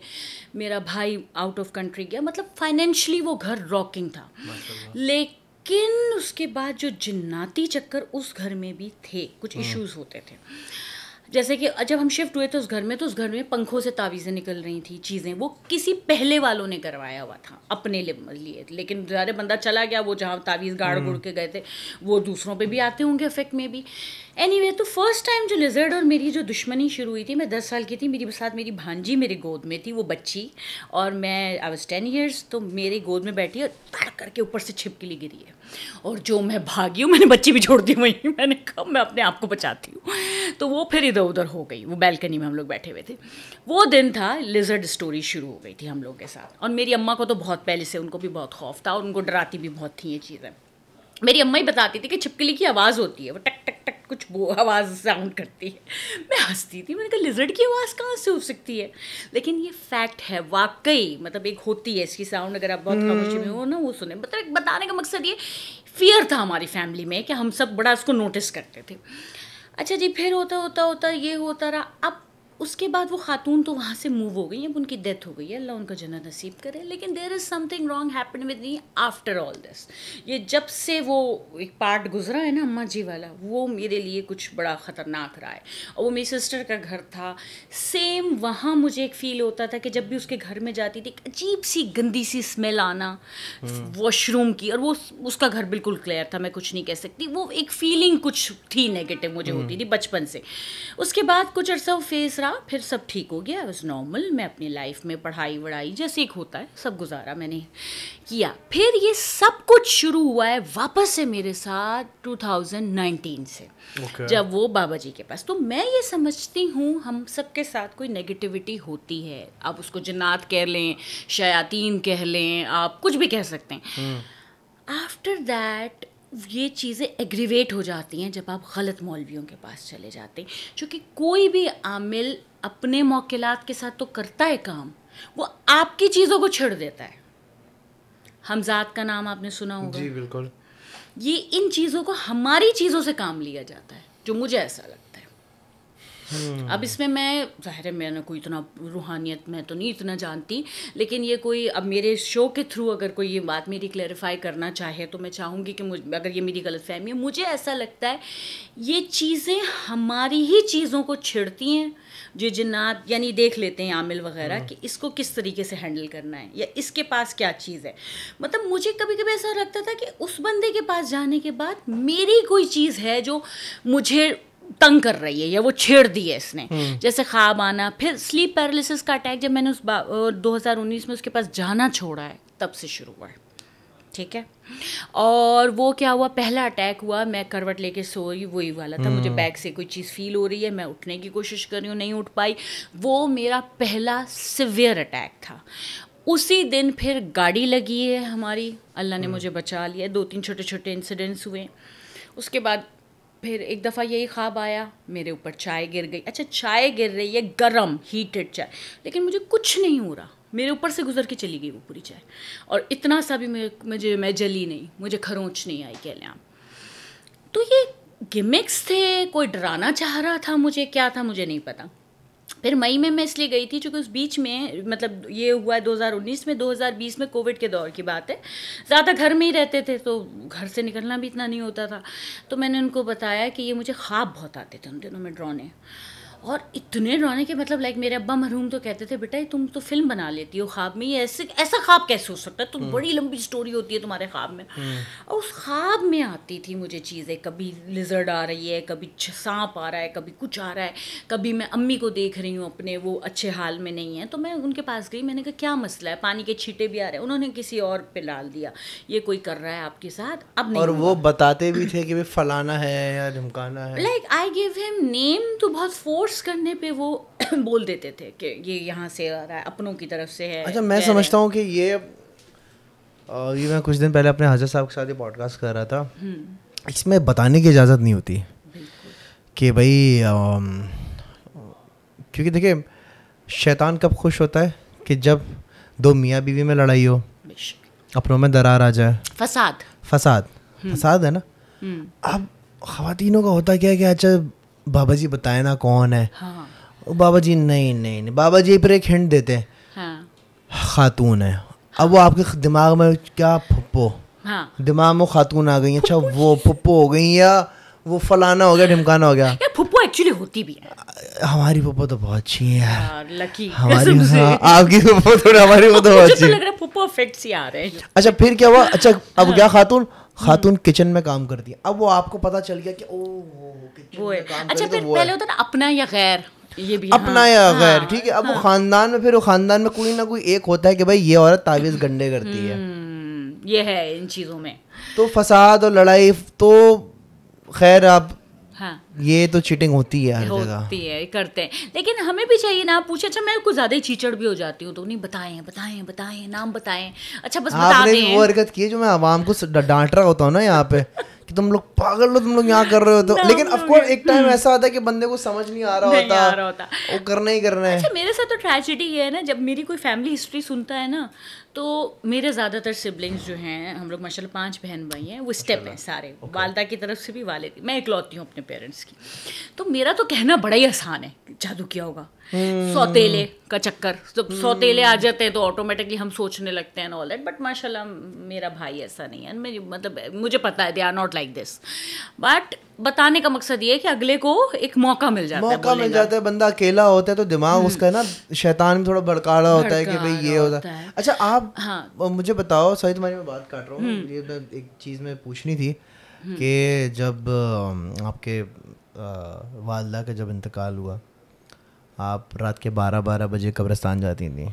मेरा भाई आउट ऑफ कंट्री गया मतलब फाइनेंशली वो घर रॉकिंग था लेकिन लेकिन उसके बाद जो जिन्नाती चक्कर उस घर में भी थे कुछ इश्यूज हम्म। होते थे जैसे कि जब हम शिफ्ट हुए तो उस घर में तो उस घर में पंखों से तावीज़ें निकल रही थी चीज़ें वो किसी पहले वालों ने करवाया हुआ था अपने लिए लेकिन ज़्यादा बंदा चला गया वो जहाँ तावीज़ गाड़ गुड़ हम्म। के गए थे वो दूसरों पे भी आते होंगे इफेक्ट में भी एनी anyway, तो फर्स्ट टाइम जो लिजर्ड और मेरी जो दुश्मनी शुरू हुई थी मैं दस साल की थी मेरी साथ मेरी भांजी मेरी गोद में थी वो बच्ची और मैं आई वॉज टेन ईयर्स तो मेरी गोद में बैठी और तड़ करके ऊपर से छिपकली गिरी है और जो मैं भागी हूँ मैंने बच्ची भी छोड़ दी वहीं मैंने कहा मैं अपने आप को बचाती हूँ तो वो फिर इधर उधर हो गई वो बैल्कनी में हम लोग बैठे हुए थे वो दिन था लिजर्ड स्टोरी शुरू हो गई थी हम लोग के साथ और मेरी अम्मा को तो बहुत पहले से उनको भी बहुत खौफ था और उनको डराती भी बहुत थी ये चीज़ें मेरी अम्मा ही बताती थी कि छिपकली की आवाज़ होती है वो टक टक टक कुछ वो आवाज़ साउंड करती है मैं हंसती थी मैंने कहा लिजर्ड की आवाज़ कहाँ से हो सकती है लेकिन ये फैक्ट है वाकई मतलब एक होती है इसकी साउंड अगर आप बहुत खामोशी में हो ना वो सुने मतलब बताने का मकसद ये फियर था हमारी फैमिली में कि हम सब बड़ा उसको नोटिस करते थे अच्छा जी फिर होता होता होता ये होता रहा अब उसके बाद वो खातून तो वहाँ से मूव हो गई अब उनकी डेथ हो गई है अल्लाह उनका जन्नत नसीब करे लेकिन there is something wrong happen with me after all this ये जब से वो एक पार्ट गुजरा है ना अम्मा जी वाला वो मेरे लिए कुछ बड़ा ख़तरनाक रहा है और वो मेरी सिस्टर का घर था सेम वहाँ मुझे एक फील होता था कि जब भी उसके घर में जाती थी एक अजीब सी गंदी सी स्मेल आना वॉशरूम हम्म। की और वो उसका घर बिल्कुल क्लियर था मैं कुछ नहीं कह सकती वो एक फीलिंग कुछ थी नेगेटिव मुझे हम्म। होती थी बचपन से उसके बाद कुछ अर्सा फेस रहा मेरा फिर सब ठीक हो गया वॉज नॉर्मल मैं अपनी लाइफ में पढ़ाई वढ़ाई जैसे एक होता है सब गुजारा मैंने किया फिर ये सब कुछ शुरू हुआ है वापस से मेरे साथ 2019 से okay. जब वो बाबा जी के पास तो मैं ये समझती हूँ हम सब के साथ कोई नेगेटिविटी होती है आप उसको जन्नात कह लें शयातीन कह लें आप कुछ भी कह सकते हैं आफ्टर हम्म। दैट ये चीज़ें एग्रीवेट हो जाती हैं जब आप गलत मौलवियों के पास चले जाते हैं क्योंकि कोई भी आमिल अपने मौकलात के साथ तो करता है काम वो आपकी चीज़ों को छिड़ देता है हमजाद का नाम आपने सुना होगा जी बिल्कुल ये इन चीज़ों को हमारी चीज़ों से काम लिया जाता है जो मुझे ऐसा लगता है अब इसमें मैं ज़ाहिर है मैंने कोई इतना रूहानियत मैं तो नहीं इतना जानती लेकिन ये कोई अब मेरे शो के थ्रू अगर कोई ये बात मेरी क्लैरिफाई करना चाहे तो मैं चाहूँगी कि मुझ अगर ये मेरी गलत फहमी है मुझे ऐसा लगता है ये चीज़ें हमारी ही चीज़ों को छिड़ती हैं जो जिन्नात यानी देख लेते हैं आमिल वगैरह हम्म। कि इसको किस तरीके से हैंडल करना है या इसके पास क्या चीज़ है मतलब मुझे कभी कभी ऐसा लगता था कि उस बंदे के पास जाने के बाद मेरी कोई चीज़ है जो मुझे तंग कर रही है या वो छेड़ दी है इसने हम्म। जैसे ख्वाब आना फिर स्लीप पैरालिसिस का अटैक जब मैंने उस दो हज़ार उन्नीस में उसके पास जाना छोड़ा है तब से शुरू हुआ है ठीक है और वो क्या हुआ पहला अटैक हुआ मैं करवट लेके सो रही वही वाला था मुझे बैग हम्म। से कोई चीज़ फील हो रही है मैं उठने की कोशिश कर रही हूँ नहीं उठ पाई वो मेरा पहला सिवियर अटैक था उसी दिन फिर गाड़ी लगी है हमारी अल्लाह ने हम्म। मुझे बचा लिया दो तीन छोटे छोटे इंसिडेंट्स हुए उसके बाद फिर एक दफ़ा यही ख्वाब आया मेरे ऊपर चाय गिर गई अच्छा चाय गिर रही है गर्म हीटेड चाय लेकिन मुझे कुछ नहीं हो रहा मेरे ऊपर से गुजर के चली गई वो पूरी चाय और इतना सा भी मुझे मैं जली नहीं मुझे खरोंच नहीं आई कह लें तो ये गिमिक्स थे कोई डराना चाह रहा था मुझे क्या था मुझे नहीं पता फिर मई में मैं इसलिए गई थी क्योंकि उस बीच में मतलब ये हुआ है 2019 में 2020 में कोविड के दौर की बात है ज़्यादा घर में ही रहते थे तो घर से निकलना भी इतना नहीं होता था तो मैंने उनको बताया कि ये मुझे ख्वाब बहुत आते थे उन दिनों में ड्रॉने और इतने रोने के मतलब लाइक मेरे अब्बा मरहूम तो कहते थे बेटा तुम तो फिल्म बना लेती हो ख्वाब में ये ऐसे ऐसा ख्वाब कैसे हो सकता है तुम हम्म। बड़ी लंबी स्टोरी होती है तुम्हारे ख्वाब में हम्म। और उस ख्वाब में आती थी मुझे चीज़ें कभी लिजर्ड आ रही है कभी सांप आ रहा है कभी कुछ आ रहा है कभी मैं अम्मी को देख रही हूँ अपने वो अच्छे हाल में नहीं है तो मैं उनके पास गई मैंने कहा क्या मसला है पानी के छीटे भी आ रहे हैं उन्होंने किसी और पे डाल दिया ये कोई कर रहा है आपके साथ अब और वो बताते भी थे कि फलाना है या धमकाना है like I give him name तो बहुत फोर्स फोर्स करने पे वो बोल देते थे कि ये यहाँ से आ रहा है अपनों की तरफ से है अच्छा मैं समझता हूँ कि ये ये मैं कुछ दिन पहले अपने हजरत साहब के साथ ये पॉडकास्ट कर रहा था हम्म। इसमें बताने की इजाज़त नहीं होती कि भाई क्योंकि देखिए शैतान कब खुश होता है कि जब दो मियाँ बीवी में लड़ाई हो अपनों में दरार आ जाए फसाद फसाद हम्म। फसाद है ना हम्म। अब खातिनों का होता क्या है कि अच्छा बाबा जी बताए ना कौन है हाँ। बाबा जी नहीं नहीं नहीं बाबा जी पर एक हिंट देते हैं हाँ। खातून है अब हाँ। वो आपके दिमाग में क्या पप्पो हाँ। दिमाग में खातून आ गई अच्छा वो पप्पो हो गई या वो फलाना हो गया हाँ। ढिमकाना हो गया फुप्पो एक्चुअली होती भी है हमारी पप्पो तो बहुत अच्छी है यार लकी हाँ, हमारी हाँ, आपकी पप्पो थोड़ी हमारी पप्पो तो बहुत अच्छी लग रहा है पप्पो इफेक्ट्स ही आ रहे हैं अच्छा फिर क्या हुआ अच्छा अब क्या खातून खातून किचन में काम करती है अब वो आपको पता चल गया कि ओ किचन में काम अच्छा फिर पहले होता ना अपना या गैर ये भी अपना हाँ, या गैर हाँ। ठीक है अब हाँ, वो खानदान में फिर वो खानदान में कोई ना कोई एक होता है कि भाई ये औरत तावीज गंडे करती है हम्म, ये है इन चीजों में तो फसाद और लड़ाई तो खैर आप हाँ। ये तो चीटिंग होती है हर जगह होती है करते हैं लेकिन हमें भी चाहिए ना पूछे अच्छा मैं कुछ ज्यादा ही चीचड़ भी हो जाती हूँ तो नहीं बताएं बताएं बताएं नाम बताएं अच्छा बस बता दें वो हरकत की जो मैं आवाम को डांट रहा होता हूँ ना यहाँ पे कि तुम लोग पागल हो तुम लोग यहाँ कर रहे हो तो लेकिन ऑफ कोर्स एक टाइम ऐसा आता है कि बंदे को समझ नहीं आ रहा नहीं होता आ रहा होता वो करना ही करना है अच्छा मेरे साथ तो ट्रेजिडी है ना जब मेरी कोई फैमिली हिस्ट्री सुनता है ना तो मेरे ज़्यादातर सिबलिंग्स जो हैं हम लोग माशा पाँच बहन भाई हैं वो स्टेप हैं सारे okay. वालदा की तरफ से भी वाले मैं इकलौती हूँ अपने पेरेंट्स की तो मेरा तो कहना बड़ा ही आसान है जादू किया होगा सौतेले हम्म। का चक्कर जब सौतेले हम्म। आ जाते हैं तो ऑटोमेटिकली हम सोचने लगते हैं ऑल दैट बट माशाल्लाह मेरा भाई ऐसा नहीं है मैं मतलब मुझे पता है they are not like this but बताने का मकसद ये है कि अगले को एक मौका मिल जाता मौका है मिल जाता है बंदा अकेला होता है तो दिमाग हम्म। उसका ना शैतान में थोड़ा भड़का रहा होता है कि भाई ये होता है अच्छा आप हाँ। मुझे बताओ सही तुम्हारी मैं बात काट रहा हूँ ये मैं एक चीज़ में पूछनी थी कि जब आपके वालदा का जब इंतकाल हुआ आप रात के बारह बारह बजे कब्रस्तान जाती थी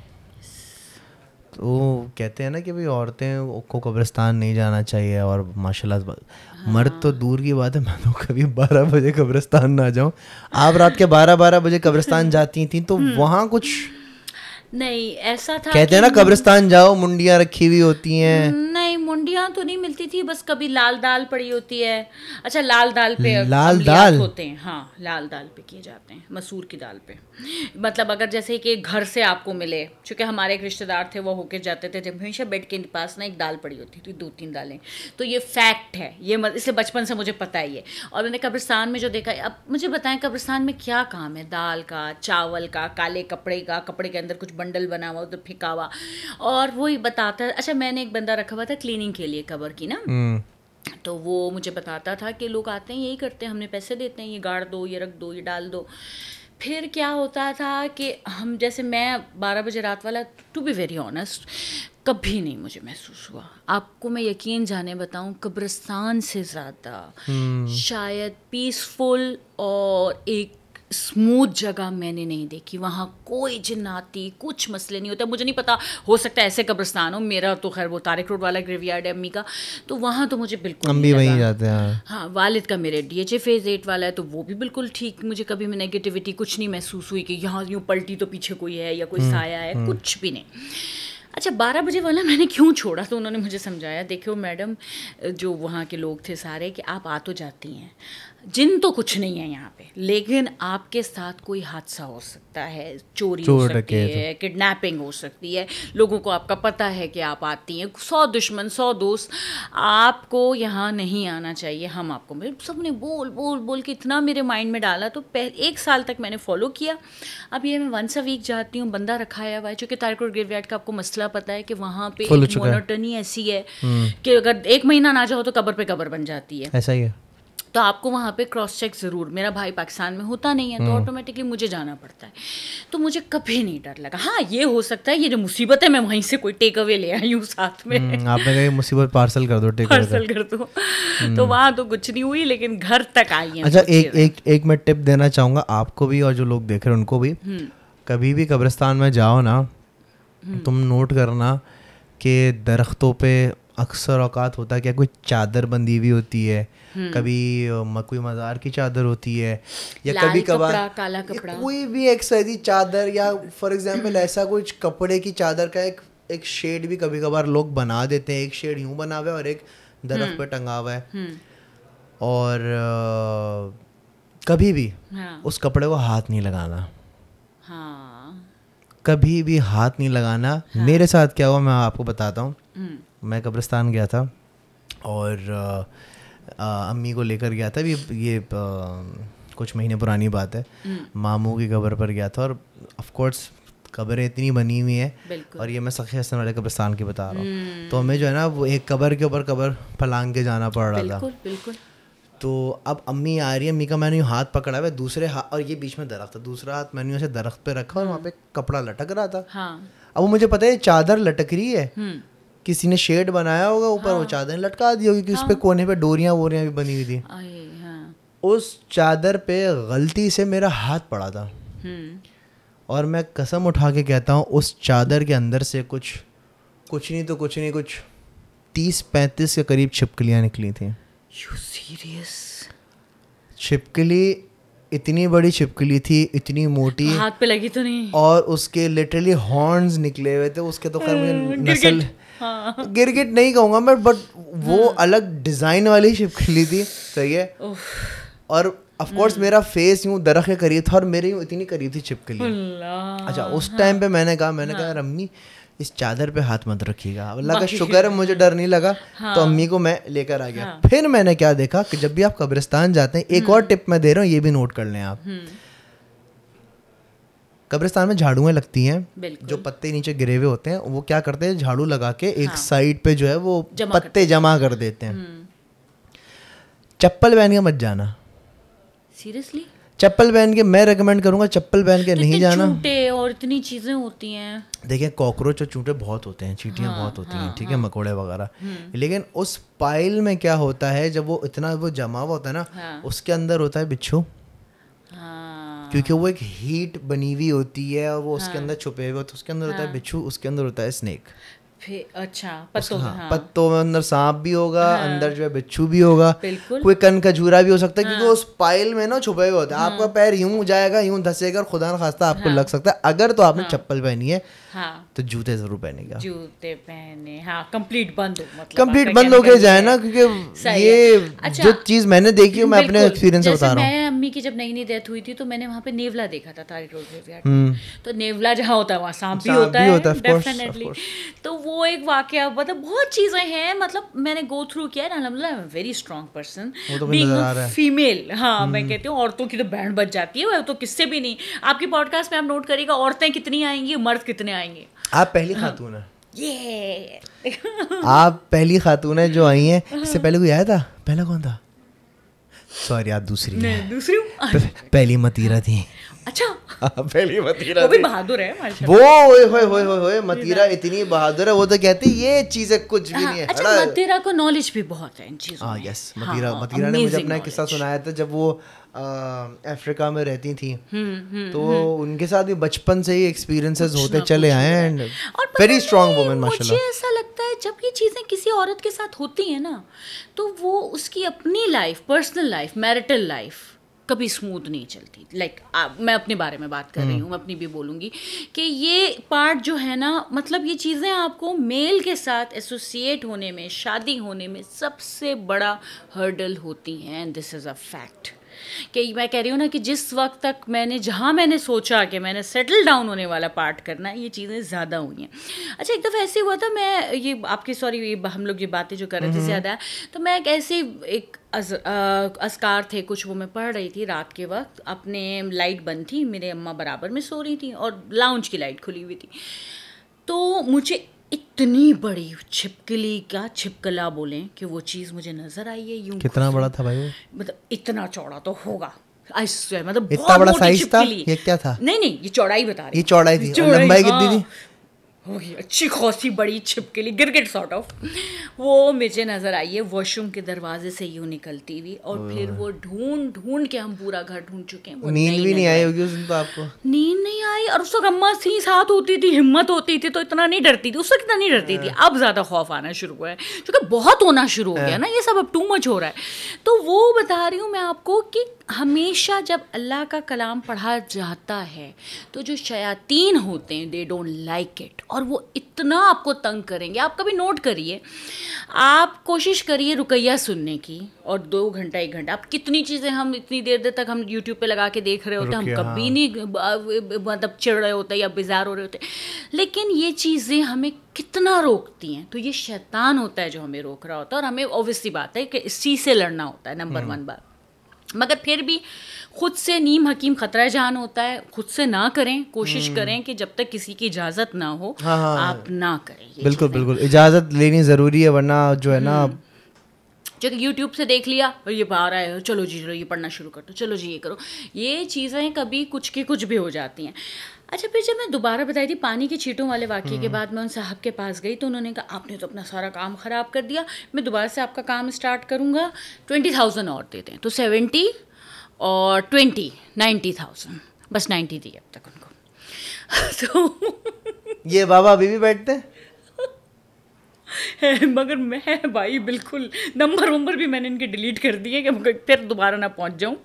तो कहते हैं ना कि भाई औरतें को कब्रस्तान नहीं जाना चाहिए और माशाल्लाह हाँ। मर्द तो हाँ। दूर की बात है मैं तो कभी बारह बजे कब्रस्तान ना जाऊं आप रात के बारह बारह बजे कब्रस्तान जाती थी तो हम्म। वहाँ कुछ नहीं ऐसा था कहते हैं ना कब्रस्तान जाओ मुंडियाँ रखी हुई होती हैं हम्म। मुंडियाँ तो नहीं मिलती थी बस कभी लाल दाल पड़ी होती है अच्छा लाल दाल पे लाल दाल होते हैं हाँ लाल दाल पे किए जाते हैं मसूर की दाल पे मतलब अगर जैसे कि घर से आपको मिले चूँकि हमारे एक रिश्तेदार थे वो होके जाते थे जब हमेशा बेड के पास ना एक दाल पड़ी होती थी दो तीन दालें तो ये फैक्ट है ये इसे बचपन से मुझे पता ही है और मैंने कब्रिस्तान में जो देखा अब मुझे बताएं कब्रिस्तान में क्या काम है दाल का चावल का काले कपड़े का कपड़े के अंदर कुछ बंडल बना हुआ उधर फिका हुआ और वो ही बताता है अच्छा मैंने एक बंदा रखा हुआ था ट्रेनिंग के लिए कवर की ना हम्म। तो वो मुझे बताता था कि लोग आते हैं यही करते हैं हमने पैसे देते हैं ये गाड़ दो ये रख दो ये डाल दो फिर क्या होता था कि हम जैसे मैं बारह बजे रात वाला टू बी वेरी ऑनेस्ट कभी नहीं मुझे महसूस हुआ आपको मैं यकीन जाने बताऊं कब्रिस्तान से ज़्यादा hmm. हम्म। शायद पीसफुल और एक स्मूथ जगह मैंने नहीं देखी वहाँ कोई जिन्नाती कुछ मसले नहीं होते मुझे नहीं पता हो सकता है ऐसे कब्रस्तान हो मेरा तो खैर वो तारक रोड वाला ग्रेवयार्ड है अम्मी का तो वहाँ तो मुझे बिल्कुल हम भी वहीं जाते हैं हाँ, हाँ वालिद का मेरे D H A phase eight वाला है तो वो भी बिल्कुल ठीक मुझे कभी नेगेटिविटी कुछ नहीं महसूस हुई कि यहाँ यूँ पलटी तो पीछे कोई है या कोई हम्म, साया है हम्म। कुछ भी नहीं अच्छा बारह बजे वाला मैंने क्यों छोड़ा तो उन्होंने मुझे समझाया देखो मैडम जो वहाँ के लोग थे सारे कि आप आ तो जाती हैं जिन तो कुछ नहीं है यहाँ पे लेकिन आपके साथ कोई हादसा हो सकता है चोरी हो सकती है किडनैपिंग हो सकती है लोगों को आपका पता है कि आप आती हैं सौ दुश्मन सौ दोस्त आपको यहाँ नहीं आना चाहिए हम आपको सब ने बोल बोल बोल के इतना मेरे माइंड में डाला तो पहले एक साल तक मैंने फॉलो किया अब ये मैं वंस अ वीक जाती हूँ बंदा रखाया हुआ है चूँकि तारकुर ग्रेवयार्ड का आपको मसला पता है कि वहाँ पे मोनोटनी ऐसी है हम्म। कि अगर एक महीना ना जाओ तो कबर पे कबर बन जाती है ऐसा ही है तो आपको वहाँ पे क्रॉस चेक ज़रूर मेरा भाई पाकिस्तान में होता नहीं है तो ऑटोमेटिकली हम्म। मुझे जाना पड़ता है तो मुझे कभी नहीं डर लगा हाँ ये हो सकता है ये जो मुसीबत है मैं वहीं से कोई टेक अवे ले आई हूँ साथ में हम्म, आपने कहा मुसीबत पार्सल कर दो टेक पार्सल कर दो तो हम्म। वहाँ तो कुछ नहीं हुई लेकिन घर तक आई है अच्छा एक एक एक मैं टिप देना चाहूँगा आपको भी और जो लोग देख रहे हैं उनको भी कभी भी कब्रिस्तान में जाओ ना तुम नोट करना कि दरख्तों पे अक्सर औकात होता है क्या कोई चादर बंधी हुई होती है हम्म। कभी मकवी मजार की चादर होती है या कभी कभार काला कपड़ा कोई भी एक ऐसी चादर या फॉर एग्जाम्पल ऐसा कुछ कपड़े की चादर का एक एक शेड भी कभी कभार लोग बना देते हैं एक शेड यूं बना हुआ है और एक दरख हम्म। पे टंगा हुआ हम्म। है और आ, कभी भी हाँ। उस कपड़े को हाथ नहीं लगाना हाँ। कभी भी हाथ नहीं लगाना हाँ। मेरे साथ क्या हुआ मैं आपको बताता हूँ मैं कब्रिस्तान गया था और आ, अम्मी को लेकर गया था ये ये आ, कुछ महीने पुरानी बात है हम्म। मामू की कब्र पर गया था और ऑफकोर्स कब्रें इतनी बनी हुई हैं और ये मैं सखी हसन वाले कब्रस्तान की बता रहा हूँ हम्म। तो हमें जो है ना वो एक कब्र के ऊपर कब्र फलांग के जाना पड़ रहा था बिल्कुल तो अब अम्मी आ रही है अम्मी का मैंने हाथ पकड़ा हुआ दूसरे हाथ और ये बीच में दरख्त था दूसरा हाथ मैंने उसे दरख्त पे रखा और वहाँ हम्म। पे कपड़ा लटक रहा था हाँ। अब वो मुझे पता है चादर लटक रही है किसी ने शेड बनाया होगा ऊपर हाँ। वो चादर लटका दी होगी हाँ। उस पर कोने पे डोरियां वोरियां भी बनी हुई थी हाँ। उस चादर पे गलती से मेरा हाथ पड़ा था हम्म। और मैं कसम उठा के कहता हूँ उस चादर के अंदर से कुछ कुछ नहीं तो कुछ नहीं कुछ तीस पैंतीस के करीब छिपकलियाँ निकली थी सीरियस छिपकली इतनी बड़ी छिपकली थी इतनी मोटी हाथ पे लगी तो नहीं और उसके लिटरली हॉर्न्स निकले हुए थे उसके तो खैर मुझे नस्ल हाँ. गिरगिट नहीं कहूंगा मैं बट वो हाँ. अलग डिजाइन वाली शिप खिली थी सही है और ऑफ कोर्स हम्म। मेरा फेस यूं दरख के करीब था और मेरे यूं इतनी करीब थी चिप के लिए अच्छा उस टाइम पे मैंने कहा मैंने कहा यार हाँ। अम्मी इस चादर पे हाथ मत रखिएगा अल्लाह का शुक्र है मुझे डर नहीं लगा तो हाँ। तो अम्मी को मैं लेकर आ गया हाँ। फिर मैंने क्या देखा कि जब भी आप कब्रिस्तान जाते हैं एक हम्म। और टिप मैं दे रहा हूँ ये भी नोट कर लें आप हम्म। कब्रिस्तान में झाड़ूएं लगती हैं जो पत्ते नीचे गिरे हुए होते हैं वो क्या करते हैं झाड़ू लगा के एक हाँ। साइड पे जो है वो जमा पत्ते जमा कर देते हैं हम्म। चप्पल पहन के मत जाना सीरियसली चप्पल पहन के मैं रेकमेंड करूंगा चप्पल पहन के नहीं जाना और इतनी चीजें होती हैं देखिए कॉकरोच और चूटे बहुत होते हैं चीटियां हाँ, बहुत होती हाँ, हैं ठीक है हाँ, मकोड़े वगैरह हम्म। लेकिन उस पाइल में क्या होता है जब वो इतना वो जमा हुआ होता है ना हाँ। उसके अंदर होता है बिच्छू हाँ क्योंकि वो एक हीट बनी हुई होती है और वो उसके हाँ। अंदर छुपे हुए उसके अंदर होता है हाँ। बिच्छू उसके अंदर होता है स्नेक अच्छा हाँ, पत्तों में अंदर सांप भी होगा अंदर जो है बिच्छू भी होगा कोई कन खजूरा भी हो सकता है क्योंकि उस पाइल में ना छुपे हुए होते हैं आपका पैर यूं जाएगा यूं धसेगा खुदा खुदा खास्ता आपको लग सकता है अगर तो आपने चप्पल पहनी है हाँ तो जूते जरूर पहनेगा जूते पहने हाँ कंप्लीट बंद मतलब कंप्लीट बंद हो गए जाए ना क्योंकि ये अच्छा, जो चीज मैंने देखी हूँ मैं अपने एक्सपीरियंस बता रहा हूँ मैं अम्मी की जब नई नई डेथ हुई थी तो मैंने वहाँ पे नेवला देखा था तारी रोड हम्म। तो नेवला जहाँ होता है वहाँ सांप भी होता है डेफिनेटली तो वो एक वाक्य मतलब बहुत चीजें हैं मतलब मैंने गो थ्रू किया है अलहमद वेरी स्ट्रॉन्ग पर्सन फीमेल हाँ मैं हम्म। कहती हूँ औरतों की तो बैंड बच जाती है तो किससे भी नहीं आपकी पॉडकास्ट में आप नोट करिएगा औरतें कितनी आएंगी मर्द कितने आएंगे जाएंगे हाँ। आप पहली खातून है ये आप पहली खातून है जो आई है हाँ। इससे पहले कोई आया था पहला कौन था सॉरी आप दूसरी नहीं दूसरी पहली मतीरा थी अच्छा हाँ, पहली मतीरा वो बहादुर है वो होए होए होए मतीरा इतनी बहादुर है वो तो कहती ये चीजें कुछ भी नहीं है अच्छा मतीरा को नॉलेज भी बहुत है इन चीजों में यस मतीरा मतीरा ने मुझे अपना किस्सा सुनाया था जब वो अफ्रीका में रहती थी हम्म, हम्म, तो हम्म। उनके साथ भी बचपन से ही एक्सपीरियंसेस होते चले आए एंड वेरी स्ट्रांग वुमेन माशाल्लाह मुझे ऐसा लगता है जब ये चीज़ें किसी औरत के साथ होती हैं ना तो वो उसकी अपनी life personal life marital life कभी स्मूथ नहीं चलती लाइक like, मैं अपने बारे में बात कर रही हूँ मैं अपनी भी बोलूँगी कि ये पार्ट जो है ना मतलब ये चीज़ें आपको मेल के साथ एसोसिएट होने में शादी होने में सबसे बड़ा हर्डल होती हैं and this is a fact कि मैं कह रही हूँ ना कि जिस वक्त तक मैंने जहाँ मैंने सोचा कि मैंने सेटल डाउन होने वाला पार्ट करना है ये चीज़ें ज़्यादा हुई हैं अच्छा एक दफ़ा ऐसे हुआ था मैं ये आपकी सॉरी हम लोग ये बातें जो कर रहे थे ज़्यादा तो मैं एक ऐसी एक अज, असकार थे कुछ वो मैं पढ़ रही थी रात के वक्त अपने लाइट बंद थी मेरे अम्मा बराबर में सो रही थी और लाउंज की लाइट खुली हुई थी तो मुझे इतनी बड़ी छिपकली क्या छिपकला बोले कि वो चीज़ मुझे नजर आई है यूं कितना बड़ा था भाई मतलब इतना चौड़ा तो होगा आई स्वेयर मतलब इतना बड़ा साइज था ये क्या था नहीं नहीं ये चौड़ाई बता रही ये चौड़ाई थी लंबाई हाँ। कितनी थी होगी अच्छी खासी बड़ी छिपकली गिरगिट सॉर्ट ऑफ वो मुझे नज़र आई है वॉशरूम के दरवाजे से यूँ निकलती हुई और फिर वो ढूंढ ढूंढ के हम पूरा घर ढूंढ चुके हैं नींद भी नहीं आई होगी उस दिन तो आपको नींद नहीं आई और उस वक्त अम्मा सी साथ होती थी हिम्मत होती थी तो इतना नहीं डरती थी उस वक्त इतना नहीं डरती थी हाँ। अब ज़्यादा खौफ आना शुरू हुआ है क्योंकि बहुत होना शुरू हो गया हाँ। ना ये सब अब टू मच हो रहा है तो वो बता रही हूँ मैं आपको कि हमेशा जब अल्लाह का कलाम पढ़ा जाता है तो जो शयातीन होते हैं दे डोंट लाइक इट और वो इतना आपको तंग करेंगे आप कभी नोट करिए आप कोशिश करिए रुकैया सुनने की और दो घंटा एक घंटा आप कितनी चीज़ें हम इतनी देर देर तक हम यूट्यूब पे लगा के देख रहे होते हैं हम कभी हाँ। नहीं मतलब चिड़ रहे होते या बेजार हो रहे होते लेकिन ये चीज़ें हमें कितना रोकती हैं तो ये शैतान होता है जो हमें रोक रहा होता है और हमें ओबियसली बात है कि इस चीज़ से लड़ना होता है नंबर वन हम्म। बात मगर फिर भी खुद से नीम हकीम खतरा जान होता है खुद से ना करें कोशिश हम्म। करें कि जब तक किसी की इजाज़त ना हो हाँ, हाँ आप हाँ। ना करें बिल्कुल बिल्कुल इजाज़त लेनी ज़रूरी है वरना जो है ना जो हम्म। यूट्यूब से देख लिया और ये पा रहा है चलो जी चलो ये पढ़ना शुरू कर दो चलो जी ये करो ये चीज़ें कभी कुछ की कुछ भी हो जाती हैं अच्छा फिर जब मैं दोबारा बताई थी पानी के छीटों वाले वाक्य के हम्म। बाद मैं उन साहब के पास गई तो उन्होंने कहा आपने तो अपना सारा काम ख़राब कर दिया मैं दोबारा से आपका काम स्टार्ट करूँगा ट्वेंटी थाउजेंड और देते हैं तो सेवेंटी और ट्वेंटी नाइन्टी थाउजेंड बस नाइन्टी दी अब तक उनको तो ये बाबा अभी भी बैठते हैं है मगर मैं भाई बिल्कुल नंबर वंबर भी मैंने इनके डिलीट कर दिए कि फिर दोबारा ना पहुंच जाऊं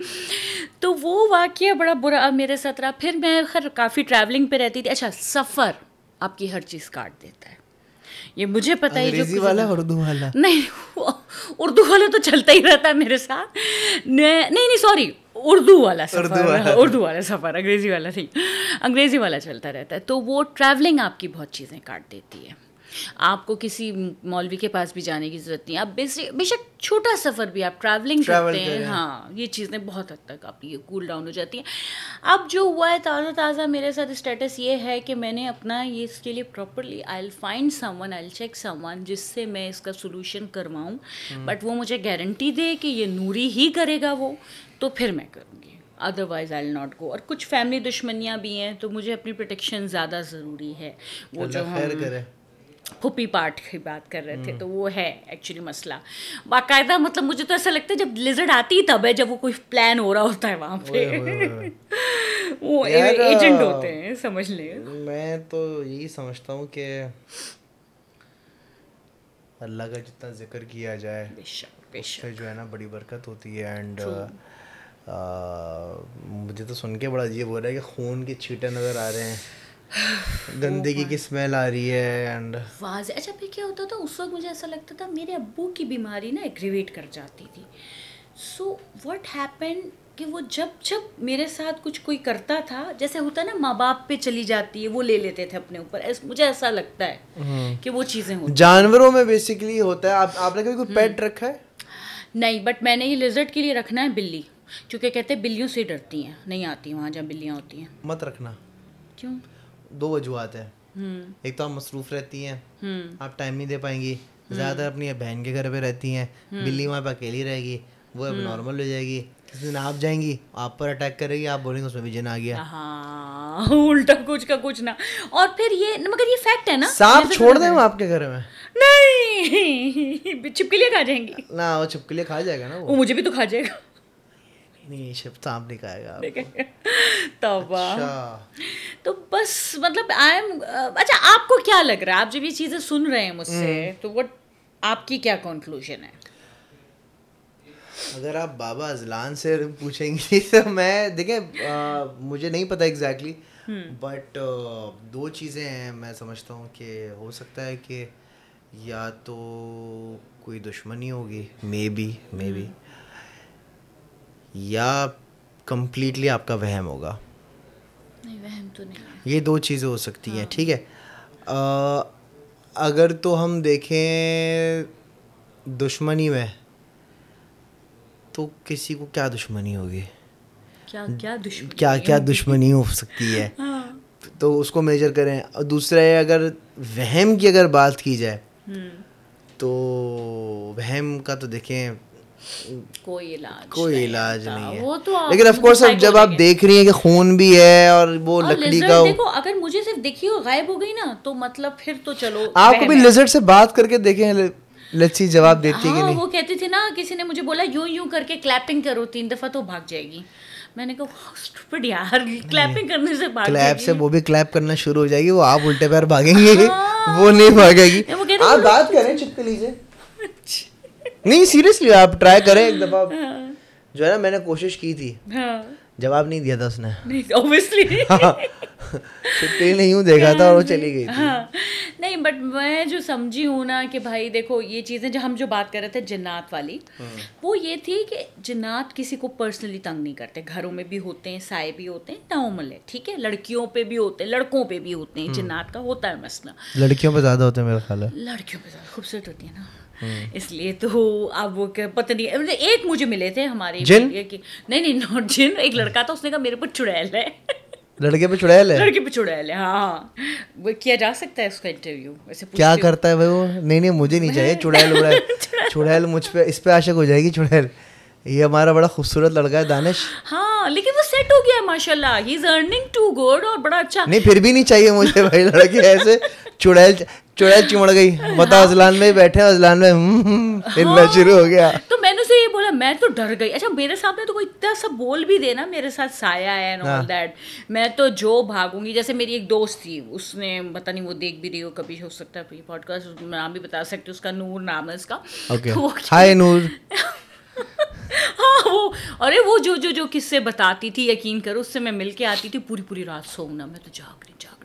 तो वो वाक्य बड़ा बुरा मेरे साथ रहा फिर मैं खैर काफ़ी ट्रैवलिंग पे रहती थी अच्छा सफ़र आपकी हर चीज़ काट देता है ये मुझे पता है जो वाला उर्दू वाला नहीं उर्दू वाला तो चलता ही रहता है मेरे साथ नहीं नहीं सॉरी उर्दू वाला सफ़र उर्दू वाला सफ़र अंग्रेज़ी वाला नहीं अंग्रेज़ी वाला चलता रहता है तो वो ट्रैवलिंग आपकी बहुत चीज़ें काट देती है आपको किसी मौलवी के पास भी जाने की जरूरत नहीं आप बेशक छोटा सफ़र भी आप ट्रैवलिंग करते हैं हाँ ये चीज़ें बहुत हद तक आपकी कूल डाउन हो जाती हैं अब जो हुआ है ताज़ा ताज़ा मेरे साथ स्टेटस ये है कि मैंने अपना ये इसके लिए properly I'll find someone I'll check someone जिससे मैं इसका सोल्यूशन करवाऊँ बट वो मुझे गारंटी दे कि ये नूरी ही करेगा वो तो फिर मैं करूँगी otherwise I'll not go और कुछ फैमिली दुश्मनियाँ भी हैं तो मुझे अपनी प्रोटेक्शन ज़्यादा ज़रूरी है वो तो जो हम पुपी पार्ट की बात कर रहे थे हम्म। तो वो है एक्चुअली मसला बाकायदा मतलब मुझे तो ऐसा लगता है जब लिजर्ड आती तब है जब वो कोई प्लान हो रहा होता है वहाँ पे वो एजेंट होते हैं समझ ले मैं तो यही समझता हूँ कि अल्लाह का जितना जिक्र किया जाए बेशक बेशक जो है ना बड़ी बरकत होती है एंड मुझे तो सुन के बड़ा अजीब हो रहा है कि खून के छीटे नज़र आ रहे हैं गंदगी की स्मेल आ रही है एंड वाज़ अच्छा फिर क्या होता था उस वक्त मुझे ऐसा लगता था मेरे अबू की बीमारी ना एग्रीवेट कर जाती थी सो वट हैपन कि वो जब जब मेरे साथ कुछ कोई करता था जैसे होता ना माँ बाप पे चली जाती है वो ले लेते थे अपने ऊपर मुझे ऐसा लगता है हम्म। कि वो चीज़ें होती जानवरों में बेसिकली होता है आप आपने कभी कोई पेट हम्म। रखा है नहीं बट मैंने ये लिजर्ट के लिए रखना है बिल्ली क्योंकि कहते हैं बिल्लियों से डरती हैं नहीं आती वहाँ जहाँ बिल्लियाँ होती हैं मत रखना क्यों दो वजूहत है हम्म। एक तो आप मसरूफ़ रहती हैं हम्म। आप टाइम नहीं दे पाएंगी हम्म। ज़्यादातर अपनी बहन के घर पे रहती हैं बिल्ली वहाँ पर अकेली रहेगी वो अब नॉर्मल हो जाएगी किसी दिन आप जाएंगी आप पर अटैक करेगी आप बोलेंगे उसमें विजन आ गया हाँ, उल्टा कुछ का कुछ ना और फिर ये मगर ये फैक्ट है ना सांप छोड़ दें आपके घर में नहीं छिपकलियाँ खा जाएंगी ना वो छिपकलियाँ खा जाएगा ना वो मुझे भी तो खा जाएगा नहीं शाम निकाएगा तबा तो बस मतलब आई एम अच्छा आपको क्या लग रहा है आप जब ये चीज़ें सुन रहे हैं मुझसे हम्म। तो वट आपकी क्या कंक्लूजन है अगर आप बाबा अजलान से पूछेंगे तो मैं देखिए मुझे नहीं पता एग्जैक्टली exactly, बट हम्म। दो चीज़ें हैं मैं समझता हूँ कि हो सकता है कि या तो कोई दुश्मनी होगी मे बी मे बी या कम्प्लीटली आपका वहम होगा नहीं वहम तो नहीं ये दो चीज़ें हो सकती हैं हाँ। ठीक है आ, अगर तो हम देखें दुश्मनी में तो किसी को क्या दुश्मनी होगी क्या क्या दुश्मनी क्या क्या दुश्मनी हो सकती है हाँ। तो उसको मेजर करें और दूसरा है अगर वहम की अगर बात की जाए हम्म। तो वहम का तो देखें कोई इलाज कोई नहीं, इलाज नहीं, है वो तो लेकिन ऑफ कोर्स अब जब आप देख रही हैं कि खून भी है और वो और लकड़ी का देखो अगर मुझे सिर्फ देखी हो गायब हो गई ना तो मतलब फिर तो चलो आपको भी लिजर्ट से बात करके देखें लच्छी जवाब देती है कि हाँ, नहीं वो कहती थी ना किसी ने मुझे बोला यूं यूं करके क्लैपिंग करो तीन दफा तो भाग जाएगी मैंने कहा स्टूपिड यार क्लैपिंग करने से भाग क्लैप से वो भी क्लैप करना शुरू हो जाएगी वो आप उल्टे पैर भागेंगे हाँ। वो नहीं भागेगी आप बात तो करें चुपके लीजिए नहीं सीरियसली आप ट्राई करें एक दफा हाँ। जो है ना मैंने कोशिश की थी हाँ। जवाब नहीं दिया था उसने ऑब्वियसली छुट्टी नहीं हूँ देखा था और वो चली गई थी हाँ। नहीं बट मैं जो समझी हूँ ना कि भाई देखो ये चीज़ें जो हम जो बात कर रहे थे जिन्नात वाली वो ये थी कि जिन्नात किसी को पर्सनली तंग नहीं करते घरों में भी होते हैं साए भी होते हैं नॉर्मल है ठीक है लड़कियों पे भी होते हैं लड़कों पे भी होते हैं जन्नात का होता है मसला लड़कियों पे ज़्यादा होता है मेरा ख्याल है लड़कियों पे ज़्यादा खूबसूरत होती है ना हम्म। इसलिए तो अब वो पता नहीं मतलब एक मुझे मिले थे हमारे जिन? नहीं नहीं नॉट जिन एक लड़का था उसने कहा मेरे पर चुड़ैल है लड़के पे चुड़ैल है लड़के पे चुड़ैल है हाँ, हाँ। वो किया जा सकता है उसका इंटरव्यू ऐसे क्या करता है भाई वो नहीं नहीं मुझे नहीं चाहिए चुड़ैल उड़ैल चुड़ैल मुझ पे इस पे आशक हो जाएगी चुड़ैल ये हमारा बड़ा खूबसूरत लड़का है दानिश हाँ लेकिन वो सेट हो गया माशाल्लाह he is earning too good और बड़ा अच्छा नहीं फिर भी नहीं चाहिए मुझे भाई लड़के ऐसे चुड़ैल चुड़ैल चिमड़ गई बता हाँ। अजलान में बैठे अजलान में हम्म, हाँ। हिलना शुरू हो गया तो मैंने उसे ये बोला मैं तो डर गई अच्छा मेरे सामने तो कोई इतना सब बोल भी देना मेरे साथ साया है एंड ऑल दैट मैं तो जो भागूंगी जैसे मेरी एक दोस्त थी उसने पता नहीं वो देख भी रही हो कभी हो सकता है पॉडकास्ट नाम भी बता सकते उसका नूर नाम है उसका हाय नूर हाँ वो अरे वो जो जो जो किससे बताती थी यकीन करो उससे मैं मिलके आती थी पूरी पूरी रात सोना मैं तो जाग रही जाग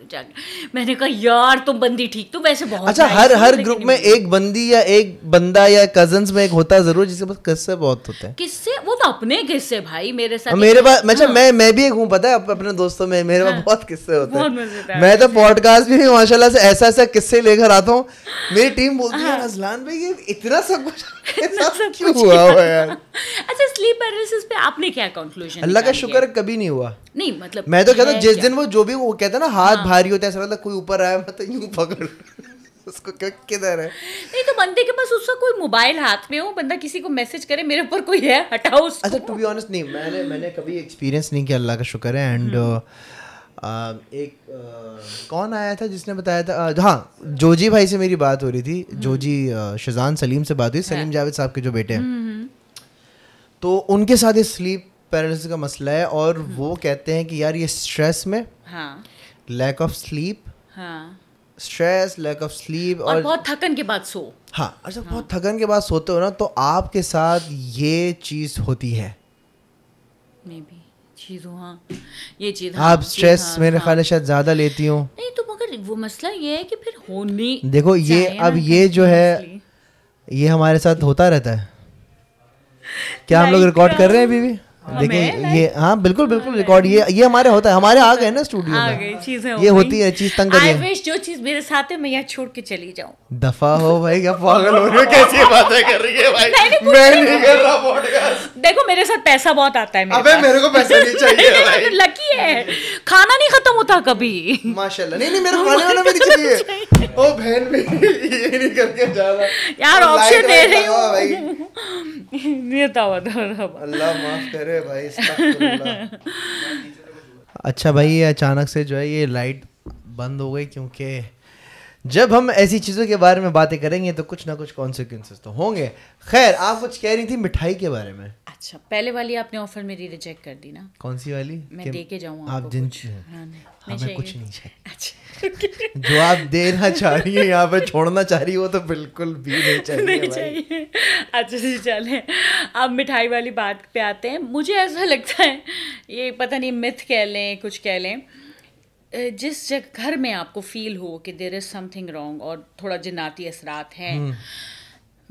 मैंने कहा यार तुम बंदी ठीक वैसे बहुत अच्छा हर हर ग्रुप में एक बंदी या एक बंदा या कजन में एक होता है जरूर जिसके पास किस्से बहुत होते हैं वो तो अपने किस्से भाई मेरे साथ मेरे पास अच्छा, हाँ। मैं मैं भी एक हूँ पता है अपने दोस्तों में मेरे पास हाँ। बहुत किस्से होते हैं मैं तो पॉडकास्ट भी माशाला से ऐसा ऐसा किस्से लेकर आता हूँ मेरी टीम बोलती है हाँ। अजलान भाई ये इतना सब कुछ क्यों हुआ यार अच्छा स्लीप पैरालिसिस पे आपने क्या कंक्लूजन अल्लाह का शुक्र कभी नहीं हुआ नहीं मतलब मैं तो कहता हूँ जिस दिन वो जो भी वो कहता है ना हाथ हाँ। भारी होता है ऐसा मतलब कोई ऊपर आया मतलब यूं पकड़ उसको किधर है नहीं तो बंदे के पास उसका कोई मोबाइल हाथ में हो बंदा किसी को मैसेज करे मेरे ऊपर कोई है हटाओ उसको अच्छा टू बी ऑनेस्ट नहीं मैंने मैंने कभी एक्सपीरियंस नहीं किया अल्लाह का शुक्र है एंड हम्म। एक uh, कौन आया था जिसने बताया था uh, हाँ जोजी भाई से मेरी बात हो रही थी हम्म। जोजी शजान सलीम से बात हुई हाँ। सलीम जावेद साहब के जो बेटे हैं हम्म, तो उनके साथ ये स्लीप पैरालिसिस का मसला है और hmm. वो कहते हैं कि यार ये स्ट्रेस में lack of sleep stress lack of sleep और बहुत थकन के बाद सो हाँ अच्छा हाँ. बहुत थकन के बाद सोते हो ना तो आपके साथ ये चीज़ होती है हाँ। ये चीज़ हाँ, आप स्ट्रेस हाँ, मेरे ख्याल से शायद ज़्यादा लेती हूँ नहीं तो मगर वो मसला ये है कि फिर होनी देखो ये अब ये जो है ये हमारे साथ होता रहता है क्या हम लोग रिकॉर्ड कर रहे हैं um, अभी भी लेकिन हाँ, ये हाँ बिल्कुल बिल्कुल रिकॉर्ड हाँ, ये ये हमारे होता है हमारे आ गए ना स्टूडियो में ये होती है चीज तंग आई विश जो चीज मेरे साथ है मैं यहाँ छोड़ के चली जाऊँ दफा हो भाई क्या पागल हो रही हो कैसी बातें कर रही है भाई नहीं, नहीं, मैं नहीं कर रहा पॉडकास्ट देखो मेरे साथ पैसा बहुत आता है अबे मेरे को पैसा नहीं चाहिए भाई लकी है खाना नहीं खत्म होता कभी माशाल्लाह नहीं नहीं मेरे खाने वाला मेरी चाहिए ओ बहन भी ये नहीं करके जा रहा यार ऑप्शन दे रही हूँ ये था अल्लाह माफ करे अरे भाई तो अच्छा भाई ये अचानक से जो है ये लाइट बंद हो गई क्योंकि जब हम ऐसी चीज़ों के बारे में बातें करेंगे तो कुछ ना कुछ कॉन्सिक्वेंसेस तो होंगे खैर आप कुछ कह रही थी मिठाई के बारे में अच्छा पहले वाली आपने ऑफर मेरी रिजेक्ट कर दी ना कौन सी वाली मैं दे के जाऊँ आप जिन हमें कुछ हाँ, हाँ, नहीं चाहिए अच्छा जो आप देना चाह रही है यहाँ पे छोड़ना चाह रही हो तो बिल्कुल भी नहीं चाहिए नहीं चाहिए अच्छा जी चले अब मिठाई वाली बात पे आते हैं मुझे ऐसा लगता है ये पता नहीं मिथ कह लें कुछ कह लें जिस जगह घर में आपको फील हो कि देर इज़ समथिंग रॉन्ग और थोड़ा जिनाती असरात हैं हम्म।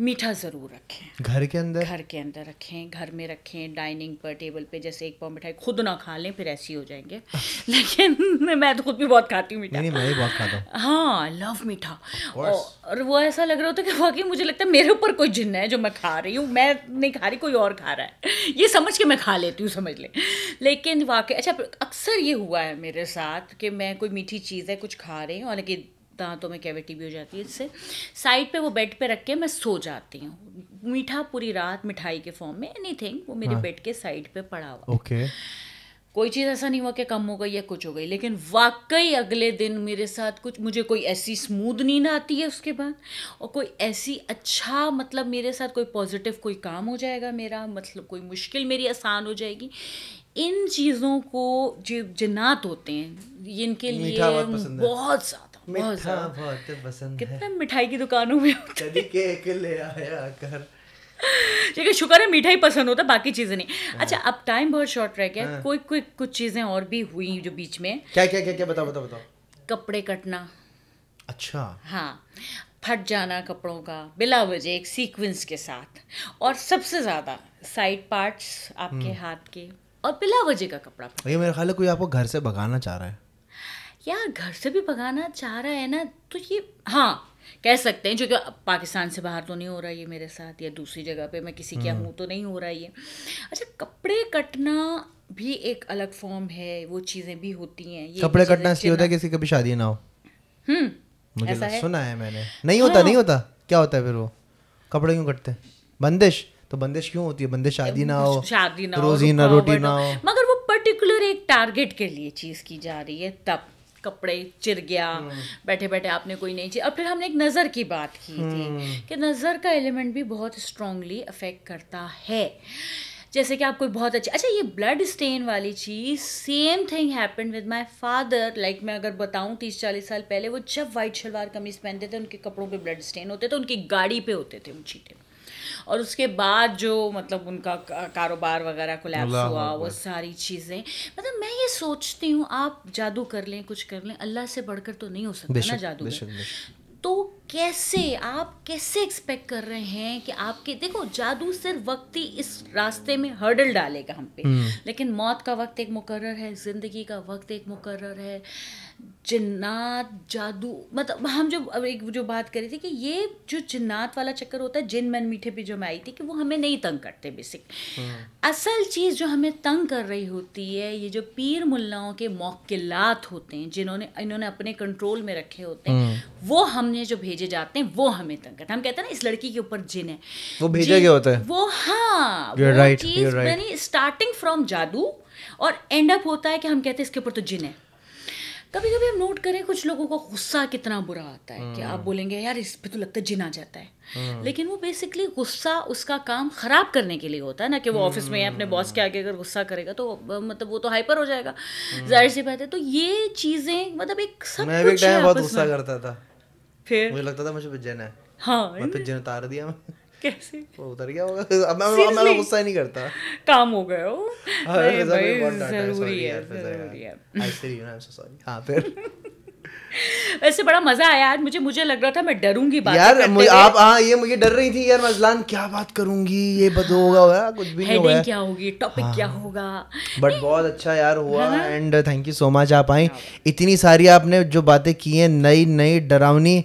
मीठा ज़रूर रखें घर के अंदर घर के अंदर रखें घर में रखें डाइनिंग पर टेबल पे जैसे एक पाव मिठाई खुद ना खा लें फिर ऐसी हो जाएंगे लेकिन मैं तो खुद भी बहुत खाती हूँ मीठा नहीं, मैं बहुत खाता हूँ हाँ लव मीठा और वो ऐसा लग रहा होता है कि वाकई मुझे लगता है मेरे ऊपर कोई जिन्न है जो मैं खा रही हूँ मैं नहीं खा रही कोई और खा रहा है ये समझ के मैं खा लेती हूँ समझ लें लेकिन वाकई अच्छा अक्सर ये हुआ है मेरे साथ कि मैं कोई मीठी चीज़ है कुछ खा रही हूँ और लेकिन दांतों में कैविटी भी हो जाती है इससे साइड पे वो बेड पे रख के मैं सो जाती हूँ मीठा पूरी रात मिठाई के फॉर्म में एनीथिंग वो मेरे हाँ. बेड के साइड पे पड़ा हुआ ओके कोई चीज़ ऐसा नहीं हुआ कि कम हो गई या कुछ हो गई लेकिन वाकई अगले दिन मेरे साथ कुछ मुझे कोई ऐसी स्मूद नींद आती है उसके बाद और कोई ऐसी अच्छा मतलब मेरे साथ कोई पॉजिटिव कोई काम हो जाएगा मेरा मतलब कोई मुश्किल मेरी आसान हो जाएगी इन चीज़ों को जो जिन्नात होते हैं इनके लिए बहुत ज़्यादा मीठा बहुत पसंद कितना मिठाई की दुकानों में कभी केक ले आया कर ठीक है शुक्र है मिठाई पसंद होता बाकी चीजें नहीं हाँ। अच्छा अब टाइम बहुत शॉर्ट रह गया हाँ। कोई कोई कुछ चीजें और भी हुई जो बीच में क्या क्या क्या क्या बताओ बताओ बताओ कपड़े कटना अच्छा हाँ फट जाना कपड़ों का बिला वजह एक सीक्वेंस के साथ और सबसे ज़्यादा साइड पार्ट्स आपके हम्म। हाथ के और बिला वजह का कपड़ा ये मेरे ख्याल कोई आपको घर से भगाना चाह रहा है यार घर से भी भगाना चाह रहा है ना तो ये हाँ कह सकते हैं जो कि पाकिस्तान से बाहर तो नहीं हो रहा ये मेरे साथ या दूसरी जगह पे मैं किसी के यहाँ हम्म। हूँ तो नहीं हो रहा ये अच्छा कपड़े कटना भी एक अलग फॉर्म है वो चीज़ें भी होती हैं ये कपड़े कटना इसलिए होता है किसी कभी भी शादी ना हो हम्म, मुझे तो है? सुना है मैंने नहीं होता हाँ। नहीं होता क्या होता है फिर वो कपड़े क्यों कटते हैं बंदिश तो बंदिश क्यों होती है बंदिश शादी ना हो शादी ना हो रोजी ना रोटी ना हो मगर वो पर्टिकुलर एक टारगेट के लिए चीज़ की जा रही है तब कपड़े चिर गया हम्म। बैठे बैठे आपने कोई नहीं चीज और फिर हमने एक नज़र की बात की थी हम्म। कि नज़र का एलिमेंट भी बहुत स्ट्रांगली अफेक्ट करता है जैसे कि आप कोई बहुत अच्छी अच्छा ये ब्लड स्टेन वाली चीज़ same thing happen with my father like मैं अगर बताऊँ तीस चालीस साल पहले वो जब वाइट शलवार कमीज पहनते थे उनके कपड़ों पे ब्लड स्टेन होते थे उनकी गाड़ी पे होते थे उन चीटें और उसके बाद जो मतलब उनका कारोबार वगैरह को हुआ वो सारी चीज़ें मतलब मैं ये सोचती हूँ आप जादू कर लें कुछ कर लें अल्लाह से बढ़कर तो नहीं हो सकता ना जादू तो कैसे आप कैसे एक्सपेक्ट कर रहे हैं कि आपके देखो जादू सिर्फ वक्त ही इस रास्ते में हर्डल डालेगा हम पे हम्म। लेकिन मौत का वक्त एक मुकर्र है ज़िंदगी का वक्त एक मुकर्र है जिन्नात जादू मतलब हम जो एक जो बात करी थी कि ये जो जिन्नात वाला चक्कर होता है जिन मन मीठे पे जो मैं आई थी कि वो हमें नहीं तंग करते बेसिक हम्म। असल चीज़ जो हमें तंग कर रही होती है ये जो पीर मुल्लाओं के मौकिलात होते हैं जिन्होंने इन्होंने अपने कंट्रोल में रखे होते हैं हम्म। वो हमने जो भेजे जाते हैं वो हमें तंग करते हैं हम कहते हैं ना इस लड़की के ऊपर जिन है वो भेजा गया होता है वो हाँ चीज यानी स्टार्टिंग फ्रॉम जादू और एंड अप होता है कि हम कहते हैं इसके ऊपर तो जिन है कभी कभी हम नोट करें कुछ लोगों का गुस्सा कितना बुरा आता है कि आप हम्म। बोलेंगे यार इस पे तो लगता है जिना जाता है हम्म। लेकिन वो बेसिकली गुस्सा उसका काम खराब करने के लिए होता है ना कि वो ऑफिस में अपने बॉस के आगे अगर गुस्सा करेगा तो मतलब वो तो हाइपर हो जाएगा हम्म। जाहिर सी बात है तो ये चीजें मतलब एक सब मैं भी टाइम बहुत गुस्सा करता था फिर मुझे लगता था मुझे पिज्जन है हाँ मैं पिज्जन उतार दिया कैसे वो उतर गया होगा अब मैं अब मैं गुस्सा ही नहीं करता काम हो गए हो हाँ, भाई जरूरी है जरूरी है आई सी सॉरी हां फिर ऐसे बड़ा मजा आया आज मुझे मुझे लग रहा था मैं डरूंगी बात यार करते आप हाँ ये मुझे डर रही थी यार मजलान क्या बात करूंगी ये बद होगा होगा कुछ भी नहीं क्या होगी टॉपिक हाँ, क्या होगा बट बहुत अच्छा यार हुआ and thank you so much आप आई इतनी सारी आपने जो बातें की हैं नई नई डरावनी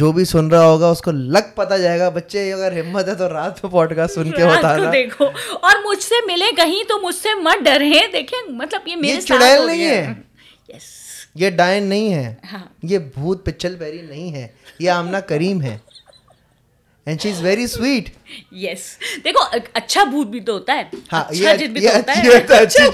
जो भी सुन रहा होगा उसको लग पता जाएगा बच्चे अगर हिम्मत है तो रात में पॉडकास्ट सुन के बताना देखो और मुझसे मिले कहीं तो मुझसे मत डरे देखे मतलब ये मेरे ये चुड़ैल नहीं है ये डायन नहीं है हाँ। ये भूत पिचल पैरी नहीं है ये आमना करीम है and she is very sweet yes देखो अच्छा भूत भी तो होता है हाँ, अच्छा तो तो अच्छा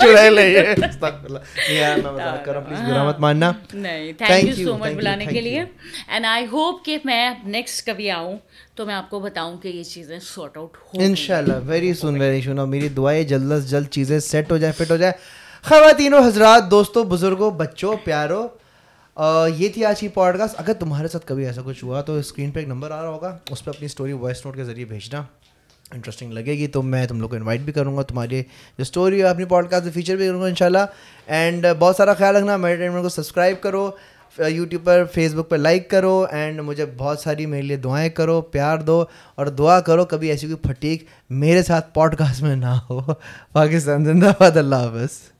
नहीं थैंक यू सो मच बुलाने के लिए एंड आई होप कि मैं नेक्स्ट कभी आऊं तो मैं आपको बताऊं कि ये चीज़ें सॉर्ट आउट हो इनशाला वेरी सुन वेरी सुन मेरी दुआ जल्द से जल्द चीज़ें सेट हो जाए फिट हो जाए खातिनों हजरात दोस्तों बुजुर्गों बच्चों प्यारों ये थी आज की पॉडकास्ट अगर तुम्हारे साथ कभी ऐसा कुछ हुआ तो स्क्रीन पे एक नंबर आ रहा होगा उस पर अपनी स्टोरी वॉइस नोट के जरिए भेजना इंटरेस्टिंग लगेगी तो मैं तुम लोग को इनवाइट भी करूँगा तुम्हारी जो स्टोरी है अपनी पॉडकास्ट में फीचर भी करूँगा इंशाल्लाह एंड बहुत सारा ख्याल रखना मेडिटेट को सब्सक्राइब करो यूट्यूब पर फेसबुक पर लाइक करो एंड मुझे बहुत सारी मेरे लिए दुआएं करो प्यार दो और दुआ करो कभी ऐसी कोई फटीक मेरे साथ पॉडकास्ट में ना हो पाकिस्तान जिंदाबाद अल्लाह हाफ